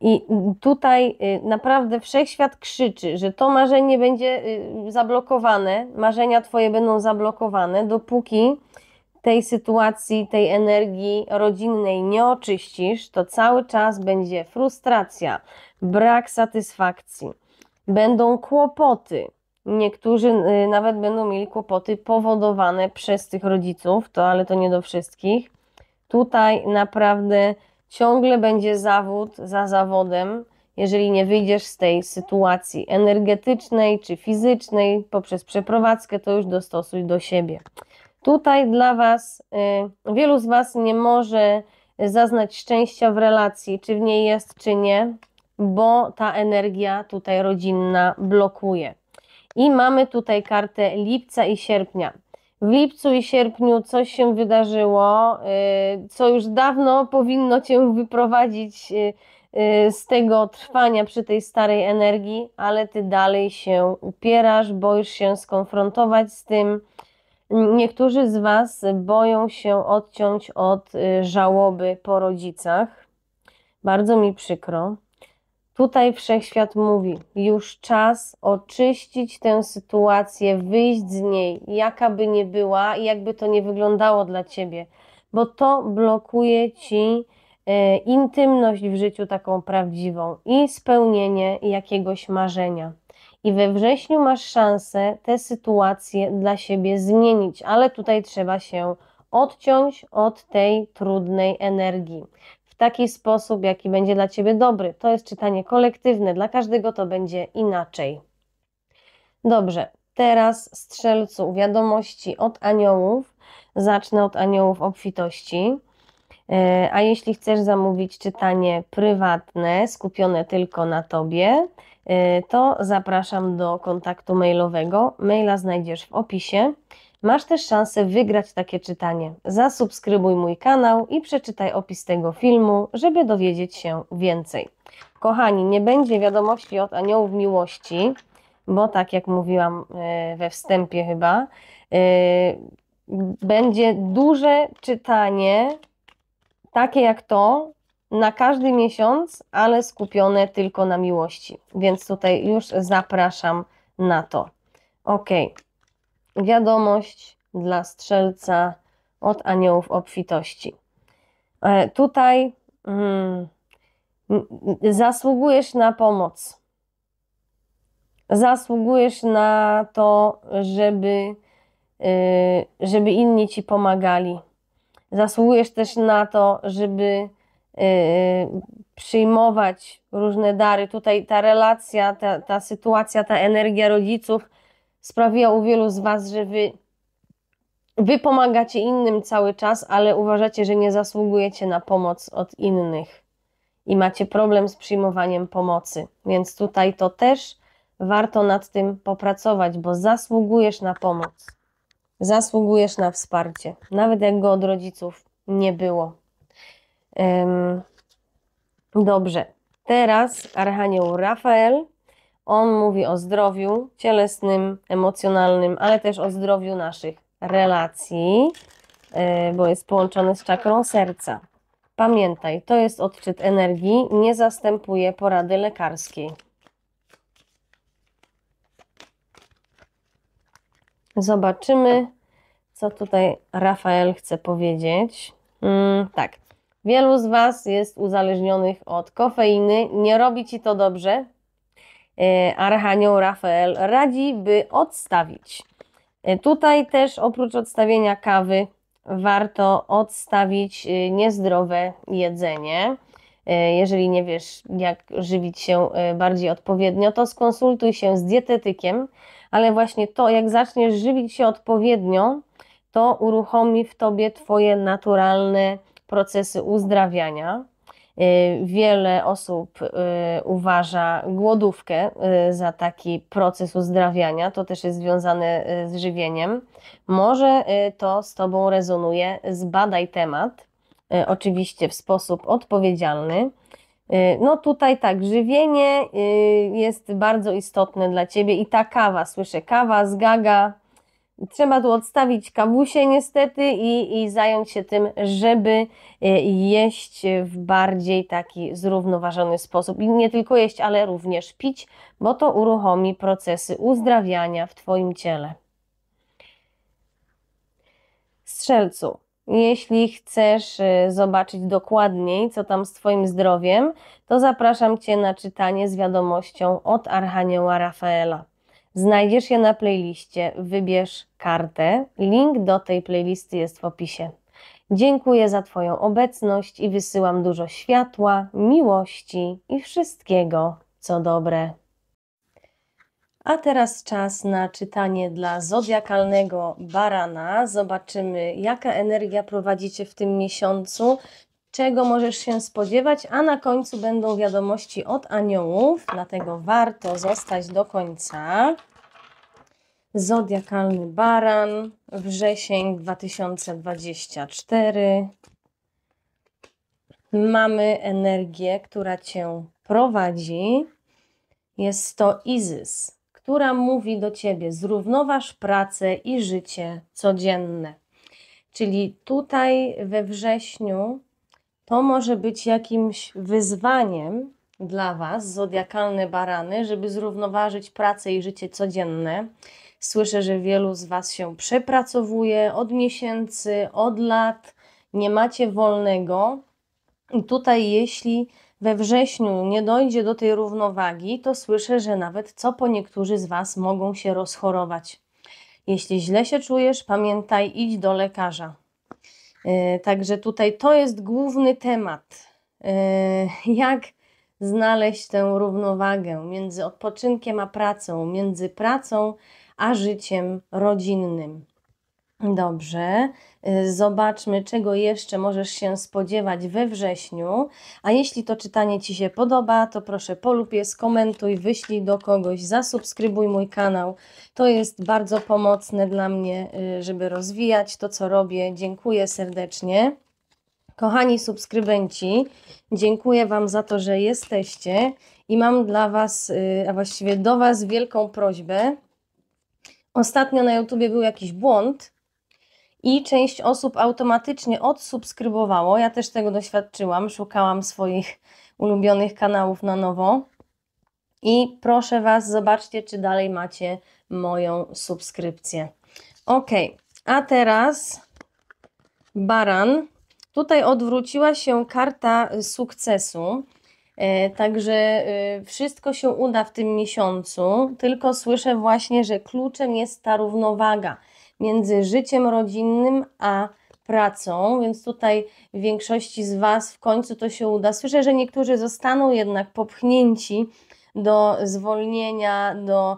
I tutaj y, naprawdę wszechświat krzyczy, że to marzenie będzie y, zablokowane, marzenia Twoje będą zablokowane, dopóki tej sytuacji, tej energii rodzinnej nie oczyścisz, to cały czas będzie frustracja, brak satysfakcji będą kłopoty. Niektórzy y, nawet będą mieli kłopoty powodowane przez tych rodziców, to ale to nie do wszystkich. Tutaj naprawdę ciągle będzie zawód za zawodem, jeżeli nie wyjdziesz z tej sytuacji energetycznej czy fizycznej poprzez przeprowadzkę, to już dostosuj do siebie. Tutaj dla Was, y, wielu z Was nie może zaznać szczęścia w relacji, czy w niej jest, czy nie, bo ta energia tutaj rodzinna blokuje. I mamy tutaj kartę lipca i sierpnia. W lipcu i sierpniu coś się wydarzyło, y, co już dawno powinno cię wyprowadzić y, y, z tego trwania przy tej starej energii, ale ty dalej się upierasz, boisz się skonfrontować z tym. Niektórzy z Was boją się odciąć od żałoby po rodzicach. Bardzo mi przykro. Tutaj wszechświat mówi: już czas oczyścić tę sytuację, wyjść z niej, jaka by nie była i jakby to nie wyglądało dla ciebie, bo to blokuje ci e, intymność w życiu taką prawdziwą i spełnienie jakiegoś marzenia. I we wrześniu masz szansę tę sytuację dla siebie zmienić, ale tutaj trzeba się odciąć od tej trudnej energii w taki sposób, jaki będzie dla Ciebie dobry. To jest czytanie kolektywne, dla każdego to będzie inaczej. Dobrze, teraz strzelcu wiadomości od aniołów. Zacznę od aniołów obfitości. E, a jeśli chcesz zamówić czytanie prywatne, skupione tylko na tobie, e, to zapraszam do kontaktu mailowego. Maila znajdziesz w opisie. Masz też szansę wygrać takie czytanie. Zasubskrybuj mój kanał i przeczytaj opis tego filmu, żeby dowiedzieć się więcej. Kochani, nie będzie wiadomości od aniołów miłości, bo tak jak mówiłam e, we wstępie chyba, e, będzie duże czytanie, takie jak to, na każdy miesiąc, ale skupione tylko na miłości. Więc tutaj już zapraszam na to. Okej. Okay wiadomość dla strzelca od aniołów obfitości. E, tutaj mm, zasługujesz na pomoc. Zasługujesz na to, żeby, y, żeby inni ci pomagali. Zasługujesz też na to, żeby y, przyjmować różne dary. Tutaj ta relacja, ta, ta sytuacja, ta energia rodziców sprawiła u wielu z Was, że Wy, wy pomagacie innym cały czas, ale uważacie, że nie zasługujecie na pomoc od innych i macie problem z przyjmowaniem pomocy. Więc tutaj to też warto nad tym popracować, bo zasługujesz na pomoc. Zasługujesz na wsparcie, nawet jak go od rodziców nie było. Um, dobrze. Teraz Archanioł Rafael on mówi o zdrowiu cielesnym, emocjonalnym, ale też o zdrowiu naszych relacji, e, bo jest połączony z czakrą serca. Pamiętaj, to jest odczyt energii, nie zastępuje porady lekarskiej. Zobaczymy, co tutaj Rafael chce powiedzieć. Mm, tak. Wielu z Was jest uzależnionych od kofeiny. Nie robi ci to dobrze, E, Archanioł Rafael radzi, by odstawić. E, tutaj też oprócz odstawienia kawy warto odstawić e, niezdrowe jedzenie. Jeżeli nie wiesz, jak żywić się bardziej odpowiednio, to skonsultuj się z dietetykiem, ale właśnie to, jak zaczniesz żywić się odpowiednio, to uruchomi w tobie Twoje naturalne procesy uzdrawiania. Y, wiele osób y, uważa głodówkę y, za taki proces uzdrawiania, to też jest związane z żywieniem. Może to z Tobą rezonuje, zbadaj temat, oczywiście w sposób odpowiedzialny. No tutaj tak, żywienie jest bardzo istotne dla Ciebie i ta kawa, słyszę, kawa z gaga, Trzeba tu odstawić kawusie niestety i, i zająć się tym, żeby e, jeść w bardziej taki zrównoważony sposób. I nie tylko jeść, ale również pić, bo to uruchomi procesy uzdrawiania w Twoim ciele. Strzelcu, jeśli chcesz e, zobaczyć dokładniej, co tam z Twoim zdrowiem, to zapraszam Cię na czytanie z wiadomością od Archanioła Rafaela. Znajdziesz je na playliście, wybierz kartę. Link do tej playlisty jest w opisie. Dziękuję za Twoją obecność i wysyłam dużo światła, miłości i wszystkiego, co dobre. A teraz czas na czytanie dla zodiakalnego barana. Zobaczymy, jaka energia prowadzicie w tym miesiącu, czego możesz się spodziewać, a na końcu będą wiadomości od aniołów, dlatego warto zostać do końca. Zodiakalny baran, wrzesień 2024. Mamy energię, która cię prowadzi. Jest to Izys, która mówi do ciebie: zrównoważ pracę i życie codzienne. Czyli tutaj we wrześniu to może być jakimś wyzwaniem dla Was, zodiakalne barany, żeby zrównoważyć pracę i życie codzienne. Słyszę, że wielu z Was się przepracowuje od miesięcy, od lat, nie macie wolnego. I tutaj, jeśli we wrześniu nie dojdzie do tej równowagi, to słyszę, że nawet co po niektórzy z Was mogą się rozchorować. Jeśli źle się czujesz, pamiętaj, idź do lekarza. E, także tutaj to jest główny temat. E, *laughs* jak znaleźć tę równowagę między odpoczynkiem a pracą, między pracą a życiem rodzinnym. Dobrze, y, zobaczmy, czego jeszcze możesz się spodziewać we wrześniu. A jeśli to czytanie Ci się podoba, to proszę polubie, skomentuj, wyślij do kogoś, zasubskrybuj mój kanał. To jest bardzo pomocne dla mnie, y, żeby rozwijać to, co robię. Dziękuję serdecznie. Kochani subskrybenci, dziękuję Wam za to, że jesteście i mam dla Was, y, a właściwie do Was wielką prośbę. Ostatnio na YouTubie był jakiś błąd i część osób automatycznie odsubskrybowało. Ja też tego doświadczyłam, szukałam swoich ulubionych kanałów na nowo. I proszę Was, zobaczcie, czy dalej macie moją subskrypcję. Ok, a teraz baran. Tutaj odwróciła się karta sukcesu. E, także e, wszystko się uda w tym miesiącu, tylko słyszę właśnie, że kluczem jest ta równowaga między życiem rodzinnym a pracą, więc tutaj większości z Was w końcu to się uda. Słyszę, że niektórzy zostaną jednak popchnięci do zwolnienia, do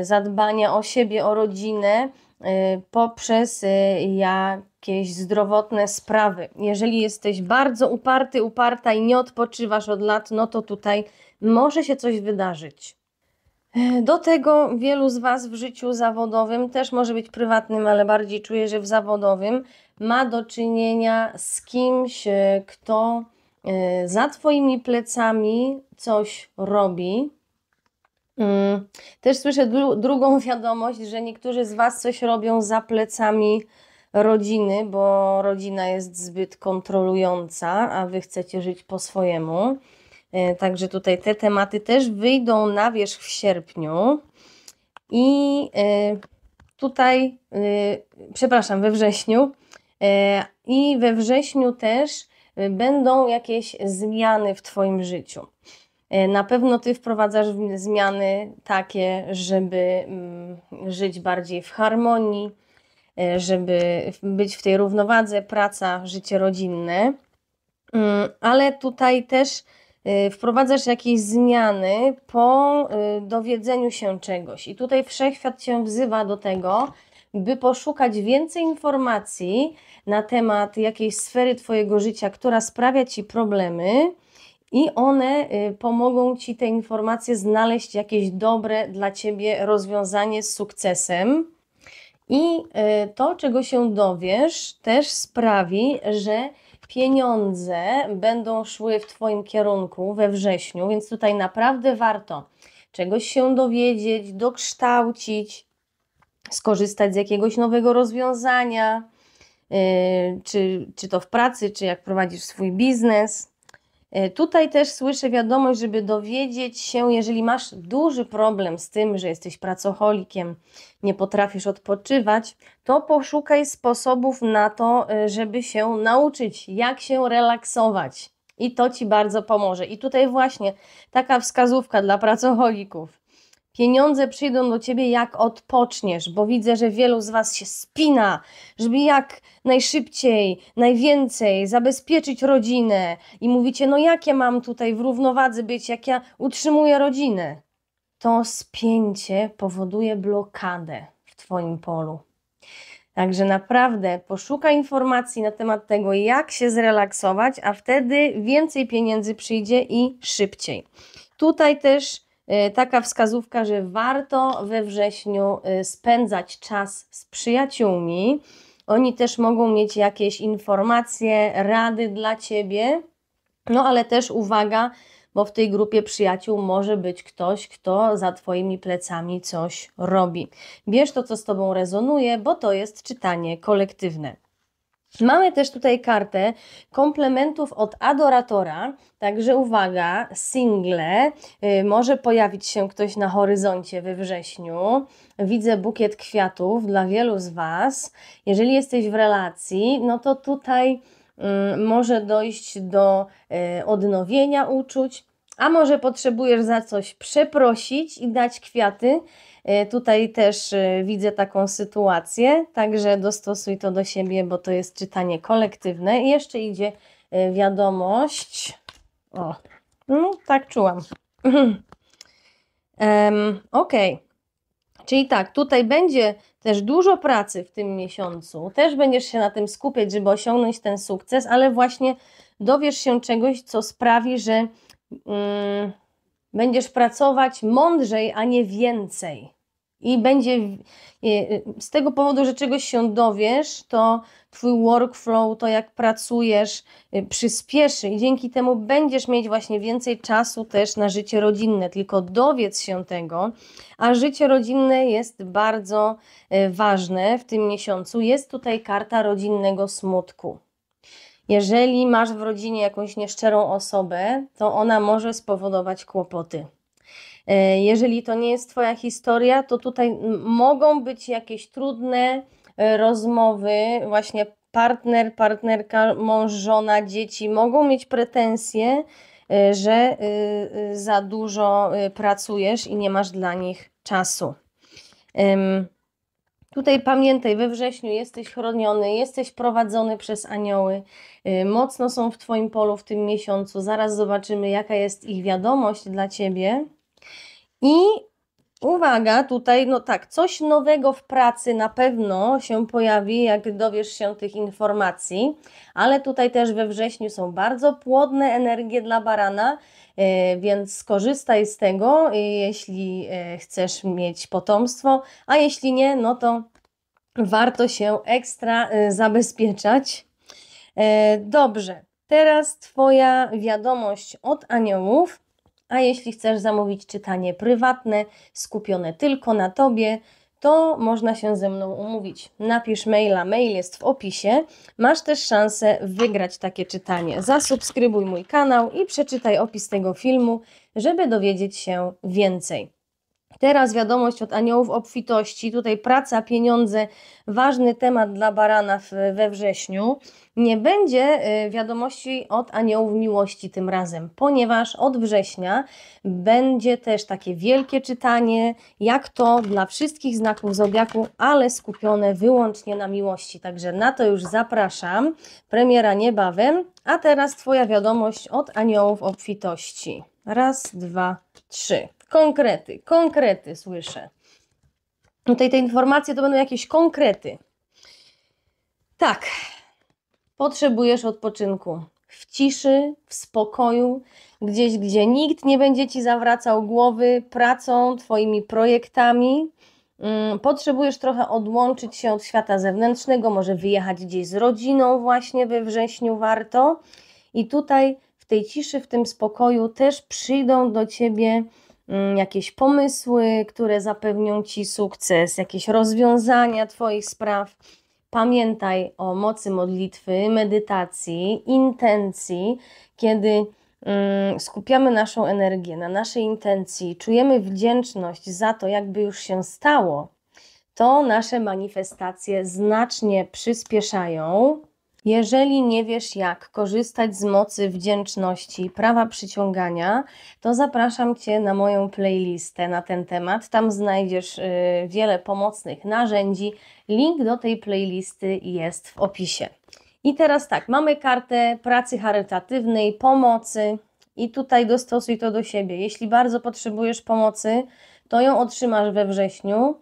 y, zadbania o siebie, o rodzinę y, poprzez y, jakieś zdrowotne sprawy. Jeżeli jesteś bardzo uparty, uparta i nie odpoczywasz od lat, no to tutaj może się coś wydarzyć. Do tego wielu z Was w życiu zawodowym, też może być prywatnym, ale bardziej czuję, że w zawodowym, ma do czynienia z kimś, e, kto e, za Twoimi plecami coś robi. Mm, też słyszę dru drugą *laughs* wiadomość, że niektórzy z Was coś robią za plecami rodziny, bo rodzina jest zbyt kontrolująca, a Wy chcecie żyć po swojemu. E, także tutaj te tematy też wyjdą na wierzch w sierpniu. I e, tutaj, e, przepraszam, we wrześniu. I we wrześniu też będą jakieś zmiany w Twoim życiu. Na pewno Ty wprowadzasz zmiany takie, żeby mm, żyć bardziej w harmonii, żeby być w tej równowadze praca, życie rodzinne. Mm, ale tutaj też Y, wprowadzasz jakieś zmiany po y, dowiedzeniu się czegoś. I tutaj wszechświat się wzywa do tego, by poszukać więcej informacji na temat jakiejś sfery Twojego życia, która sprawia Ci problemy. I one y, pomogą Ci te informacje znaleźć jakieś dobre dla Ciebie rozwiązanie z sukcesem. I to, czego się dowiesz, też sprawi, że pieniądze będą szły w Twoim kierunku we wrześniu, więc tutaj naprawdę warto czegoś się dowiedzieć, dokształcić, skorzystać z jakiegoś nowego rozwiązania, yy, czy, czy to w pracy, czy jak prowadzisz swój biznes. E, tutaj też słyszę wiadomość, żeby dowiedzieć się, jeżeli masz duży problem z tym, że jesteś pracocholikiem, nie potrafisz odpoczywać, to poszukaj sposobów na to, e, żeby się nauczyć, jak się relaksować. I to ci bardzo pomoże. I tutaj właśnie taka wskazówka dla pracocholików. Pieniądze przyjdą do ciebie, jak odpoczniesz, bo widzę, że wielu z Was się spina, żeby jak najszybciej, najwięcej zabezpieczyć rodzinę i mówicie: No, jakie ja mam tutaj w równowadze być, jak ja utrzymuję rodzinę? To spięcie powoduje blokadę w Twoim polu. Także naprawdę poszukaj informacji na temat tego, jak się zrelaksować, a wtedy więcej pieniędzy przyjdzie i szybciej. Tutaj też Y, taka wskazówka, że warto we wrześniu y, spędzać czas z przyjaciółmi. Oni też mogą mieć jakieś informacje, rady dla ciebie. No ale też uwaga, bo w tej grupie przyjaciół może być ktoś, kto za Twoimi plecami coś robi. Bierz to, co z Tobą rezonuje, bo to jest czytanie kolektywne. Mamy też tutaj kartę komplementów od adoratora, także uwaga, single, y, może pojawić się ktoś na horyzoncie we wrześniu. Widzę bukiet kwiatów dla wielu z Was. Jeżeli jesteś w relacji, no to tutaj mm, może dojść do y, odnowienia uczuć a może potrzebujesz za coś przeprosić i dać kwiaty? E, tutaj też e, widzę taką sytuację, także dostosuj to do siebie, bo to jest czytanie kolektywne. I jeszcze idzie e, wiadomość. O, no tak czułam. um, *clears throat* ok. Czyli tak, tutaj będzie też dużo pracy w tym miesiącu. Też będziesz się na tym skupiać, żeby osiągnąć ten sukces, ale właśnie dowiesz się czegoś, co sprawi, że Mm, będziesz pracować mądrzej, a nie więcej. I będzie y, z tego powodu, że czegoś się dowiesz, to twój workflow, to jak pracujesz, y, przyspieszy i dzięki temu będziesz mieć właśnie więcej czasu też na życie rodzinne. Tylko dowiedz się tego, a życie rodzinne jest bardzo y, ważne w tym miesiącu. Jest tutaj karta rodzinnego smutku. Jeżeli masz w rodzinie jakąś nieszczerą osobę, to ona może spowodować kłopoty. E, jeżeli to nie jest Twoja historia, to tutaj mogą być jakieś trudne e, rozmowy, właśnie partner, partnerka, mąż, żona, dzieci mogą mieć pretensje, e, że za dużo pracujesz i nie masz dla nich czasu. Tutaj pamiętaj, we wrześniu jesteś chroniony, jesteś prowadzony przez anioły, y, mocno są w Twoim polu w tym miesiącu. Zaraz zobaczymy, jaka jest ich wiadomość dla Ciebie. I Uwaga, tutaj, no tak, coś nowego w pracy na pewno się pojawi, jak dowiesz się tych informacji, ale tutaj też we wrześniu są bardzo płodne energie dla barana, e, więc skorzystaj z tego, e, jeśli e, chcesz mieć potomstwo, a jeśli nie, no to warto się ekstra zabezpieczać. Dobrze, teraz Twoja wiadomość od aniołów. A jeśli chcesz zamówić czytanie prywatne, skupione tylko na tobie, to można się ze mną umówić. Napisz maila, mail jest w opisie. Masz też szansę wygrać takie czytanie. Zasubskrybuj mój kanał i przeczytaj opis tego filmu, żeby dowiedzieć się więcej. Teraz wiadomość od aniołów obfitości, tutaj praca, pieniądze, ważny temat dla barana we wrześniu. Nie będzie y, wiadomości od aniołów miłości tym razem, ponieważ od września będzie też takie wielkie czytanie, jak to dla wszystkich znaków zodiaku, ale skupione wyłącznie na miłości. Także na to już zapraszam. Premiera niebawem, a teraz Twoja wiadomość od aniołów obfitości. Raz, dwa, trzy. Konkrety, konkrety słyszę. No tutaj te informacje to będą jakieś konkrety. Tak, potrzebujesz odpoczynku w ciszy, w spokoju, gdzieś, gdzie nikt nie będzie ci zawracał głowy pracą, twoimi projektami. Mm, potrzebujesz trochę odłączyć się od świata zewnętrznego, może wyjechać gdzieś z rodziną, właśnie we wrześniu warto. I tutaj w tej ciszy, w tym spokoju też przyjdą do ciebie Mm, jakieś pomysły, które zapewnią Ci sukces, jakieś rozwiązania Twoich spraw. Pamiętaj o mocy modlitwy, medytacji, intencji, kiedy mm, skupiamy naszą energię na naszej intencji, czujemy wdzięczność za to, jakby już się stało, to nasze manifestacje znacznie przyspieszają jeżeli nie wiesz, jak korzystać z mocy wdzięczności, prawa przyciągania, to zapraszam Cię na moją playlistę na ten temat. Tam znajdziesz y, wiele pomocnych narzędzi. Link do tej playlisty jest w opisie. I teraz tak, mamy kartę pracy charytatywnej, pomocy, i tutaj dostosuj to do siebie. Jeśli bardzo potrzebujesz pomocy, to ją otrzymasz we wrześniu.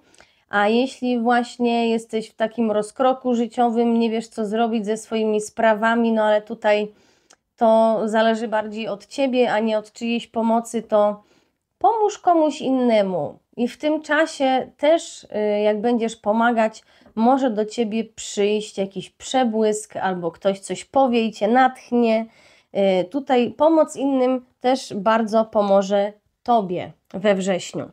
A jeśli właśnie jesteś w takim rozkroku życiowym, nie wiesz co zrobić ze swoimi sprawami, no ale tutaj to zależy bardziej od ciebie, a nie od czyjejś pomocy, to pomóż komuś innemu. I w tym czasie też, y, jak będziesz pomagać, może do ciebie przyjść jakiś przebłysk, albo ktoś coś powie i cię natchnie. Y, tutaj pomoc innym też bardzo pomoże tobie we wrześniu.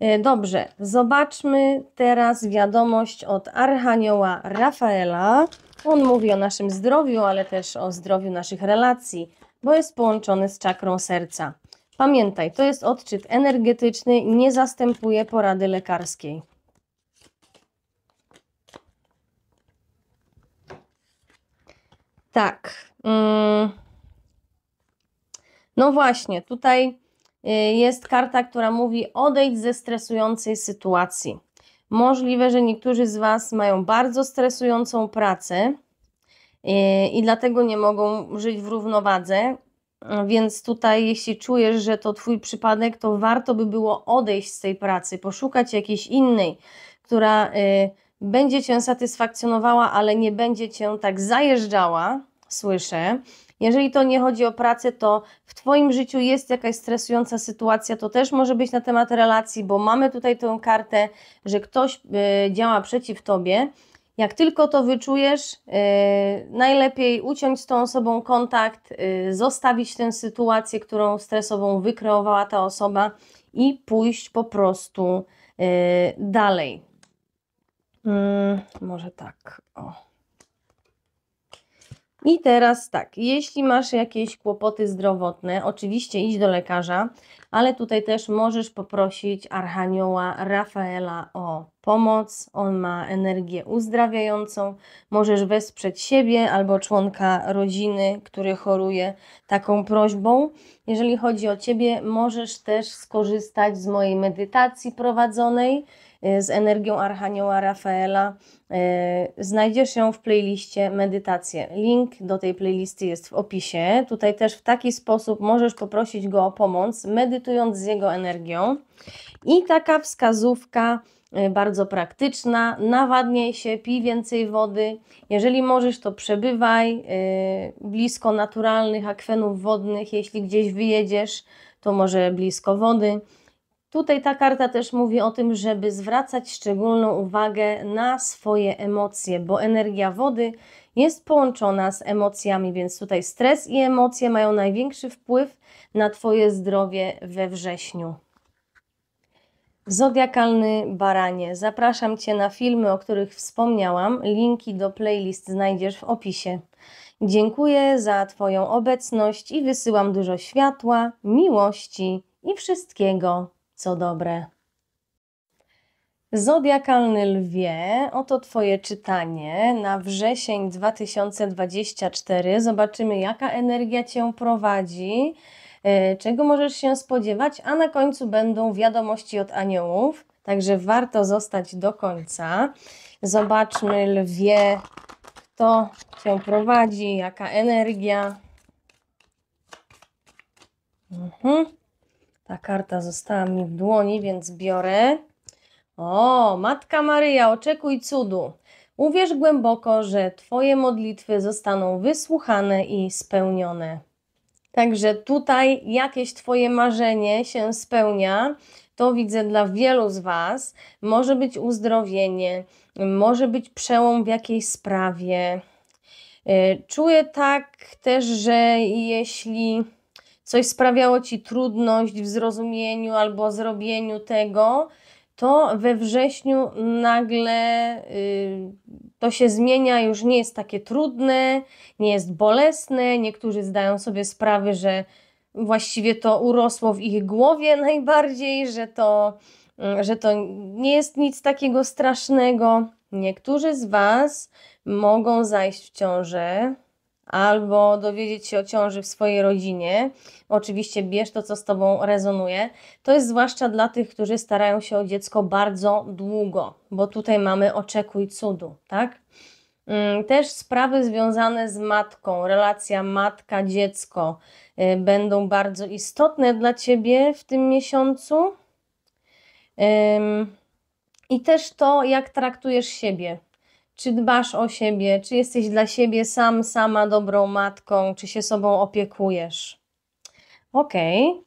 E, dobrze, zobaczmy teraz wiadomość od Archanioła Rafaela. On mówi o naszym zdrowiu, ale też o zdrowiu naszych relacji, bo jest połączony z czakrą serca. Pamiętaj, to jest odczyt energetyczny, nie zastępuje porady lekarskiej. Tak. Mm. No właśnie, tutaj Y, jest karta, która mówi odejdź ze stresującej sytuacji. Możliwe, że niektórzy z Was mają bardzo stresującą pracę y, i dlatego nie mogą żyć w równowadze. Więc tutaj, jeśli czujesz, że to Twój przypadek, to warto by było odejść z tej pracy, poszukać jakiejś innej, która y, będzie Cię satysfakcjonowała, ale nie będzie Cię tak zajeżdżała, słyszę, jeżeli to nie chodzi o pracę, to w Twoim życiu jest jakaś stresująca sytuacja, to też może być na temat relacji, bo mamy tutaj tę kartę, że ktoś e, działa przeciw Tobie. Jak tylko to wyczujesz, e, najlepiej uciąć z tą osobą kontakt, e, zostawić tę sytuację, którą stresową wykreowała ta osoba i pójść po prostu dalej. Mm, może tak. O. I teraz tak, jeśli masz jakieś kłopoty zdrowotne, oczywiście idź do lekarza, ale tutaj też możesz poprosić Archanioła Rafaela o pomoc. On ma energię uzdrawiającą. Możesz wesprzeć siebie albo członka rodziny, który choruje taką prośbą. Jeżeli chodzi o ciebie, możesz też skorzystać z mojej medytacji prowadzonej Y, z energią Archanioła Rafaela. Y, znajdziesz ją w playliście medytacje. Link do tej playlisty jest w opisie. Tutaj też w taki sposób możesz poprosić go o pomoc, medytując z jego energią. I taka wskazówka y, bardzo praktyczna. Nawadniaj się, pij więcej wody. Jeżeli możesz, to przebywaj blisko naturalnych akwenów wodnych. Jeśli gdzieś wyjedziesz, to może blisko wody. Tutaj ta karta też mówi o tym, żeby zwracać szczególną uwagę na swoje emocje, bo energia wody jest połączona z emocjami, więc tutaj stres i emocje mają największy wpływ na Twoje zdrowie we wrześniu. Zodiakalny Baranie. Zapraszam Cię na filmy, o których wspomniałam. Linki do playlist znajdziesz w opisie. Dziękuję za Twoją obecność i wysyłam dużo światła, miłości i wszystkiego co dobre. Zodiakalny lwie, oto Twoje czytanie na wrzesień 2024. Zobaczymy, jaka energia Cię prowadzi, e, czego możesz się spodziewać, a na końcu będą wiadomości od aniołów, także warto zostać do końca. Zobaczmy, lwie, kto Cię prowadzi, jaka energia. Mhm. Ta karta została mi w dłoni, więc biorę. O, Matka Maryja, oczekuj cudu. Uwierz głęboko, że Twoje modlitwy zostaną wysłuchane i spełnione. Także tutaj jakieś Twoje marzenie się spełnia. To widzę dla wielu z Was. Może być uzdrowienie, może być przełom w jakiejś sprawie. Y, czuję tak też, że jeśli coś sprawiało ci trudność w zrozumieniu albo zrobieniu tego, to we wrześniu nagle y, to się zmienia, już nie jest takie trudne, nie jest bolesne. Niektórzy zdają sobie sprawę, że właściwie to urosło w ich głowie *laughs* najbardziej, że to, y, że to nie jest nic takiego strasznego. Niektórzy z Was mogą zajść w ciążę, albo dowiedzieć się o ciąży w swojej rodzinie, oczywiście bierz to, co z Tobą rezonuje. To jest zwłaszcza dla tych, którzy starają się o dziecko bardzo długo, bo tutaj mamy oczekuj cudu, tak? Mm, też sprawy związane z matką, relacja matka-dziecko y, będą bardzo istotne dla Ciebie w tym miesiącu. I też to, jak traktujesz siebie, czy dbasz o siebie, czy jesteś dla siebie sam, sama dobrą matką, czy się sobą opiekujesz. Okej, okay.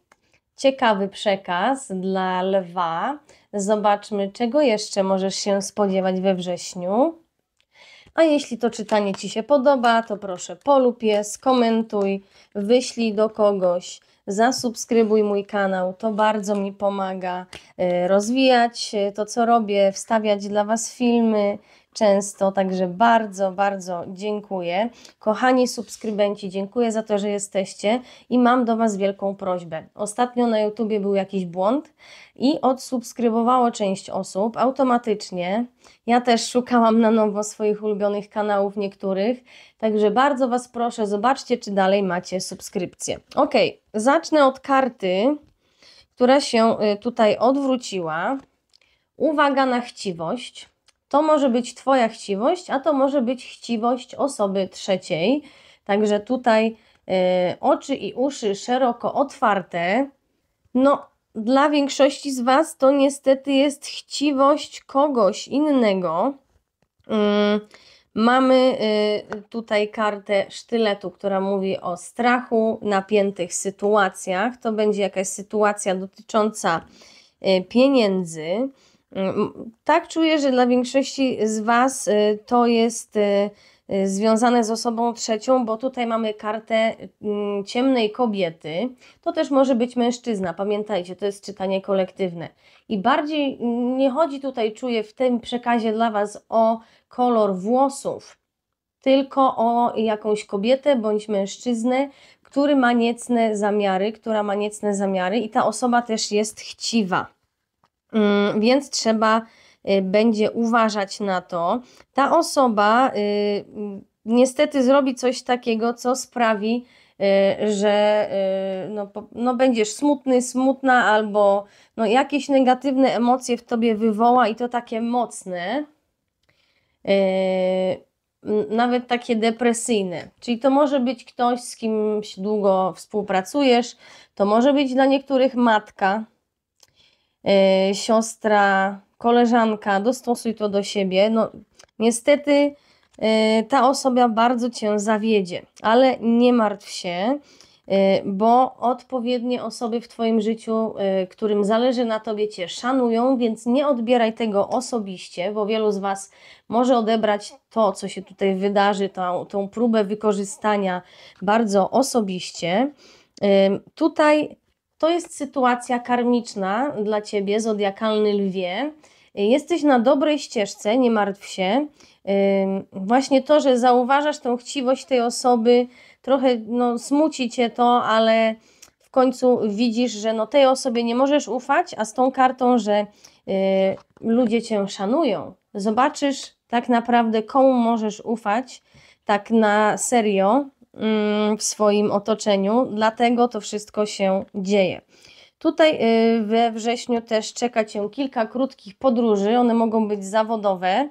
ciekawy przekaz dla lwa. Zobaczmy, czego jeszcze możesz się spodziewać we wrześniu. A jeśli to czytanie Ci się podoba, to proszę polub je, skomentuj, wyślij do kogoś, zasubskrybuj mój kanał. To bardzo mi pomaga e, rozwijać e, to, co robię, wstawiać dla Was filmy, często, także bardzo, bardzo dziękuję. Kochani subskrybenci, dziękuję za to, że jesteście i mam do Was wielką prośbę. Ostatnio na YouTubie był jakiś błąd i odsubskrybowało część osób automatycznie. Ja też szukałam na nowo swoich ulubionych kanałów niektórych, także bardzo Was proszę, zobaczcie, czy dalej macie subskrypcję. Ok, zacznę od karty, która się y, tutaj odwróciła. Uwaga na chciwość. To może być Twoja chciwość, a to może być chciwość osoby trzeciej. Także tutaj e, oczy i uszy szeroko otwarte. No, dla większości z Was to niestety jest chciwość kogoś innego. Mm, mamy e, tutaj kartę sztyletu, która mówi o strachu, napiętych sytuacjach. To będzie jakaś sytuacja dotycząca e, pieniędzy Mm, tak czuję, że dla większości z Was y, to jest y, y, związane z osobą trzecią, bo tutaj mamy kartę mm, ciemnej kobiety. To też może być mężczyzna, pamiętajcie, to jest czytanie kolektywne. I bardziej mm, nie chodzi tutaj, czuję w tym przekazie dla Was o kolor włosów, tylko o jakąś kobietę bądź mężczyznę, który ma niecne zamiary, która ma niecne zamiary i ta osoba też jest chciwa. Mm, więc trzeba y, będzie uważać na to. Ta osoba y, mm, niestety zrobi coś takiego, co sprawi, y, że no, no, będziesz smutny, smutna albo no, jakieś negatywne emocje w tobie wywoła i to takie mocne, nawet takie depresyjne. Czyli to może być ktoś, z kimś długo współpracujesz, to może być dla niektórych matka, Y, siostra, koleżanka, dostosuj to do siebie. No, niestety y, ta osoba bardzo cię zawiedzie, ale nie martw się, y, bo odpowiednie osoby w twoim życiu, którym zależy na tobie, cię szanują, więc nie odbieraj tego osobiście, bo wielu z was może odebrać to, co się tutaj wydarzy, tą, tą próbę wykorzystania bardzo osobiście. Tutaj to jest sytuacja karmiczna dla ciebie, zodiakalny lwie. Jesteś na dobrej ścieżce, nie martw się. Właśnie to, że zauważasz tą chciwość tej osoby, trochę no, smuci cię to, ale w końcu widzisz, że no, tej osobie nie możesz ufać, a z tą kartą, że y, ludzie cię szanują, zobaczysz tak naprawdę, komu możesz ufać, tak na serio, Mm, w swoim otoczeniu, dlatego to wszystko się dzieje. Tutaj y, we wrześniu też czeka Cię kilka krótkich podróży, one mogą być zawodowe,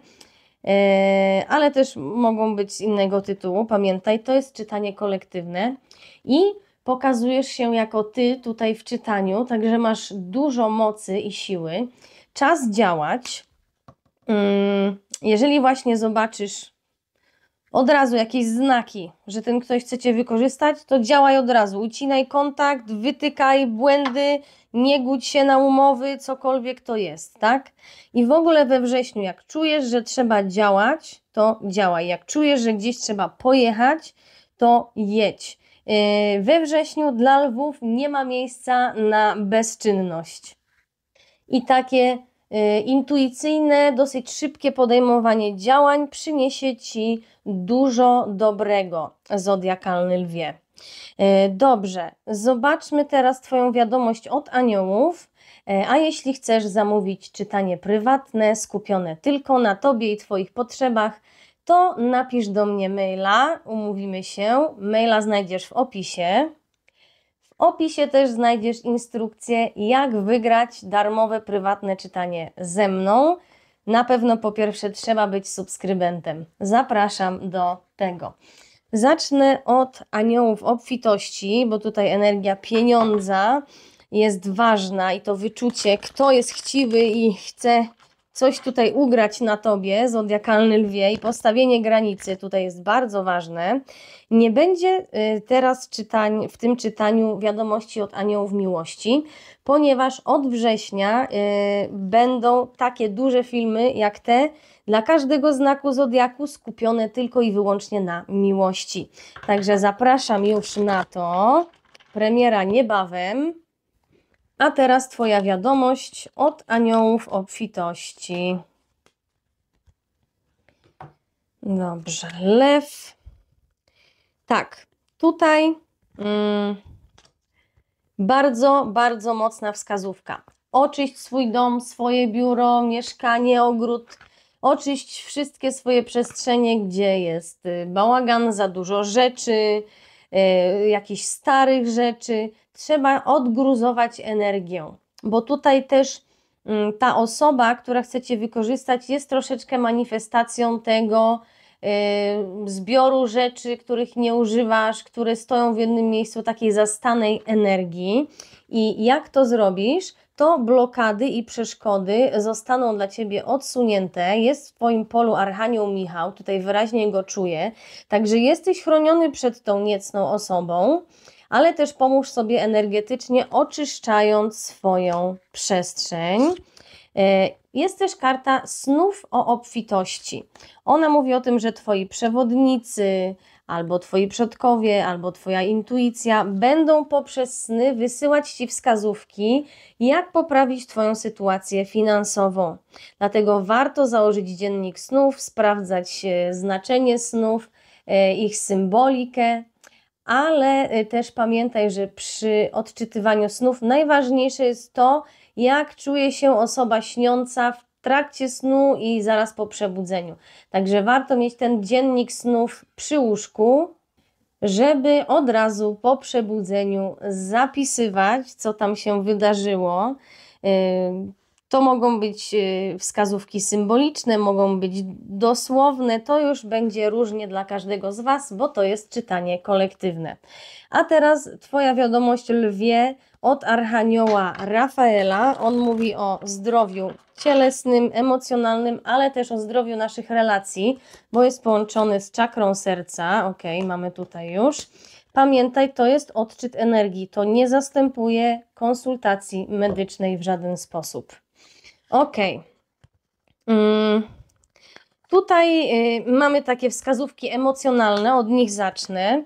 y, ale też mogą być z innego tytułu. Pamiętaj, to jest czytanie kolektywne i pokazujesz się jako Ty tutaj w czytaniu, także masz dużo mocy i siły. Czas działać. Mm, jeżeli właśnie zobaczysz od razu jakieś znaki, że ten ktoś chce Cię wykorzystać, to działaj od razu. Ucinaj kontakt, wytykaj błędy, nie guć się na umowy, cokolwiek to jest, tak? I w ogóle we wrześniu, jak czujesz, że trzeba działać, to działaj. Jak czujesz, że gdzieś trzeba pojechać, to jedź. Yy, we wrześniu dla lwów nie ma miejsca na bezczynność. I takie Y, intuicyjne, dosyć szybkie podejmowanie działań przyniesie Ci dużo dobrego, zodiakalny lwie. Y, dobrze, zobaczmy teraz Twoją wiadomość od aniołów. Y, a jeśli chcesz zamówić czytanie prywatne, skupione tylko na Tobie i Twoich potrzebach, to napisz do mnie maila, umówimy się. Maila znajdziesz w opisie opisie też znajdziesz instrukcję, jak wygrać darmowe, prywatne czytanie ze mną. Na pewno po pierwsze trzeba być subskrybentem. Zapraszam do tego. Zacznę od aniołów obfitości, bo tutaj energia pieniądza jest ważna i to wyczucie, kto jest chciwy i chce coś tutaj ugrać na tobie, zodiakalny lwie, i postawienie granicy tutaj jest bardzo ważne. Nie będzie y, teraz czytań, w tym czytaniu wiadomości od aniołów miłości, ponieważ od września y, będą takie duże filmy jak te dla każdego znaku zodiaku skupione tylko i wyłącznie na miłości. Także zapraszam już na to. Premiera niebawem. A teraz Twoja wiadomość od aniołów obfitości. Dobrze, lew. Tak, tutaj mm, bardzo, bardzo mocna wskazówka. Oczyść swój dom, swoje biuro, mieszkanie, ogród. Oczyść wszystkie swoje przestrzenie, gdzie jest y, bałagan, za dużo rzeczy, Y, jakichś starych rzeczy. Trzeba odgruzować energią, bo tutaj też mm, ta osoba, która chcecie wykorzystać, jest troszeczkę manifestacją tego y, zbioru rzeczy, których nie używasz, które stoją w jednym miejscu, takiej zastanej energii. I jak to zrobisz? to blokady i przeszkody zostaną dla Ciebie odsunięte. Jest w Twoim polu Archanioł Michał, tutaj wyraźnie go czuję, także jesteś chroniony przed tą niecną osobą, ale też pomóż sobie energetycznie, oczyszczając swoją przestrzeń. E, jest też karta snów o obfitości. Ona mówi o tym, że Twoi przewodnicy, albo twoi przodkowie, albo twoja intuicja będą poprzez sny wysyłać ci wskazówki, jak poprawić twoją sytuację finansową. Dlatego warto założyć dziennik snów, sprawdzać e, znaczenie snów, e, ich symbolikę, ale e, też pamiętaj, że przy odczytywaniu snów najważniejsze jest to, jak czuje się osoba śniąca w trakcie snu i zaraz po przebudzeniu. Także warto mieć ten dziennik snów przy łóżku, żeby od razu po przebudzeniu zapisywać, co tam się wydarzyło. Y, to mogą być y, wskazówki symboliczne, mogą być dosłowne, to już będzie różnie dla każdego z Was, bo to jest czytanie kolektywne. A teraz Twoja wiadomość lwie od Archanioła Rafaela. On mówi o zdrowiu cielesnym, emocjonalnym, ale też o zdrowiu naszych relacji, bo jest połączony z czakrą serca. Ok, mamy tutaj już. Pamiętaj, to jest odczyt energii. To nie zastępuje konsultacji medycznej w żaden sposób. Ok. Mm. Tutaj y, mamy takie wskazówki emocjonalne, od nich zacznę.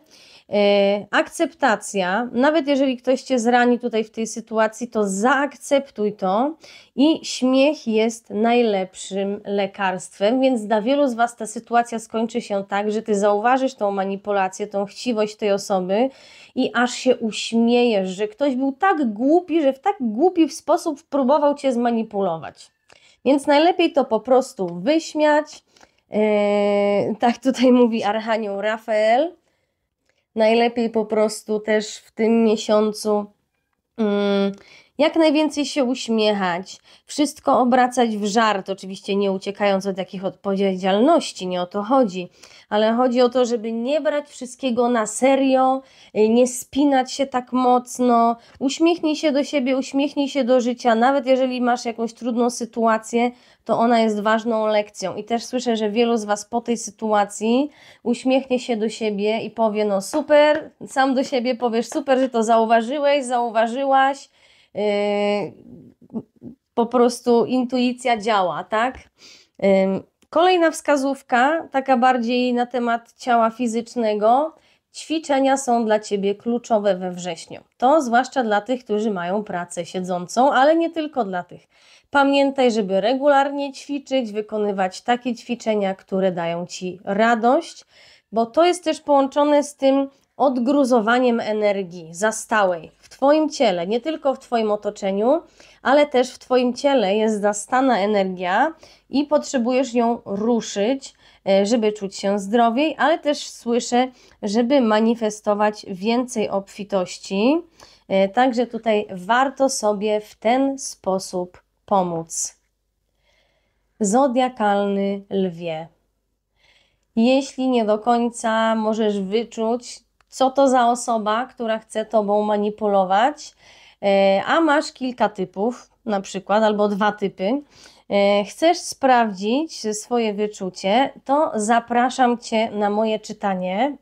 E, akceptacja, nawet jeżeli ktoś cię zrani tutaj w tej sytuacji, to zaakceptuj to i śmiech jest najlepszym lekarstwem, więc dla wielu z Was ta sytuacja skończy się tak, że ty zauważysz tą manipulację, tą chciwość tej osoby i aż się uśmiejesz, że ktoś był tak głupi, że w tak głupi sposób próbował cię zmanipulować. Więc najlepiej to po prostu wyśmiać. Eee, tak tutaj mówi Archanioł Rafael. Najlepiej po prostu też w tym miesiącu mm, jak najwięcej się uśmiechać, wszystko obracać w żart, oczywiście nie uciekając od jakich odpowiedzialności, nie o to chodzi, ale chodzi o to, żeby nie brać wszystkiego na serio, y, nie spinać się tak mocno, uśmiechnij się do siebie, uśmiechnij się do życia, nawet jeżeli masz jakąś trudną sytuację, to ona jest ważną lekcją. I też słyszę, że wielu z Was po tej sytuacji uśmiechnie się do siebie i powie: No super, sam do siebie powiesz: Super, że to zauważyłeś, zauważyłaś Y, po prostu intuicja działa, tak? Kolejna wskazówka, taka bardziej na temat ciała fizycznego. Ćwiczenia są dla Ciebie kluczowe we wrześniu. To zwłaszcza dla tych, którzy mają pracę siedzącą, ale nie tylko dla tych. Pamiętaj, żeby regularnie ćwiczyć, wykonywać takie ćwiczenia, które dają Ci radość, bo to jest też połączone z tym odgruzowaniem energii za stałej. Twoim ciele, nie tylko w Twoim otoczeniu, ale też w Twoim ciele jest zastana energia i potrzebujesz ją ruszyć, e, żeby czuć się zdrowiej, ale też słyszę, żeby manifestować więcej obfitości. E, także tutaj warto sobie w ten sposób pomóc. Zodiakalny lwie. Jeśli nie do końca możesz wyczuć co to za osoba, która chce tobą manipulować, e, a masz kilka typów, na przykład, albo dwa typy. E, chcesz sprawdzić swoje wyczucie, to zapraszam cię na moje czytanie.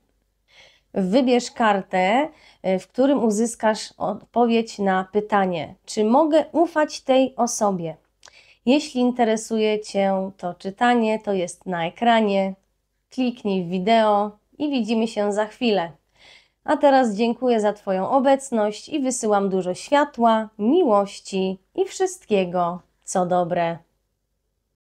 Wybierz kartę, e, w którym uzyskasz odpowiedź na pytanie: czy mogę ufać tej osobie? Jeśli interesuje Cię to czytanie, to jest na ekranie. Kliknij w wideo i widzimy się za chwilę. A teraz dziękuję za Twoją obecność i wysyłam dużo światła, miłości i wszystkiego, co dobre.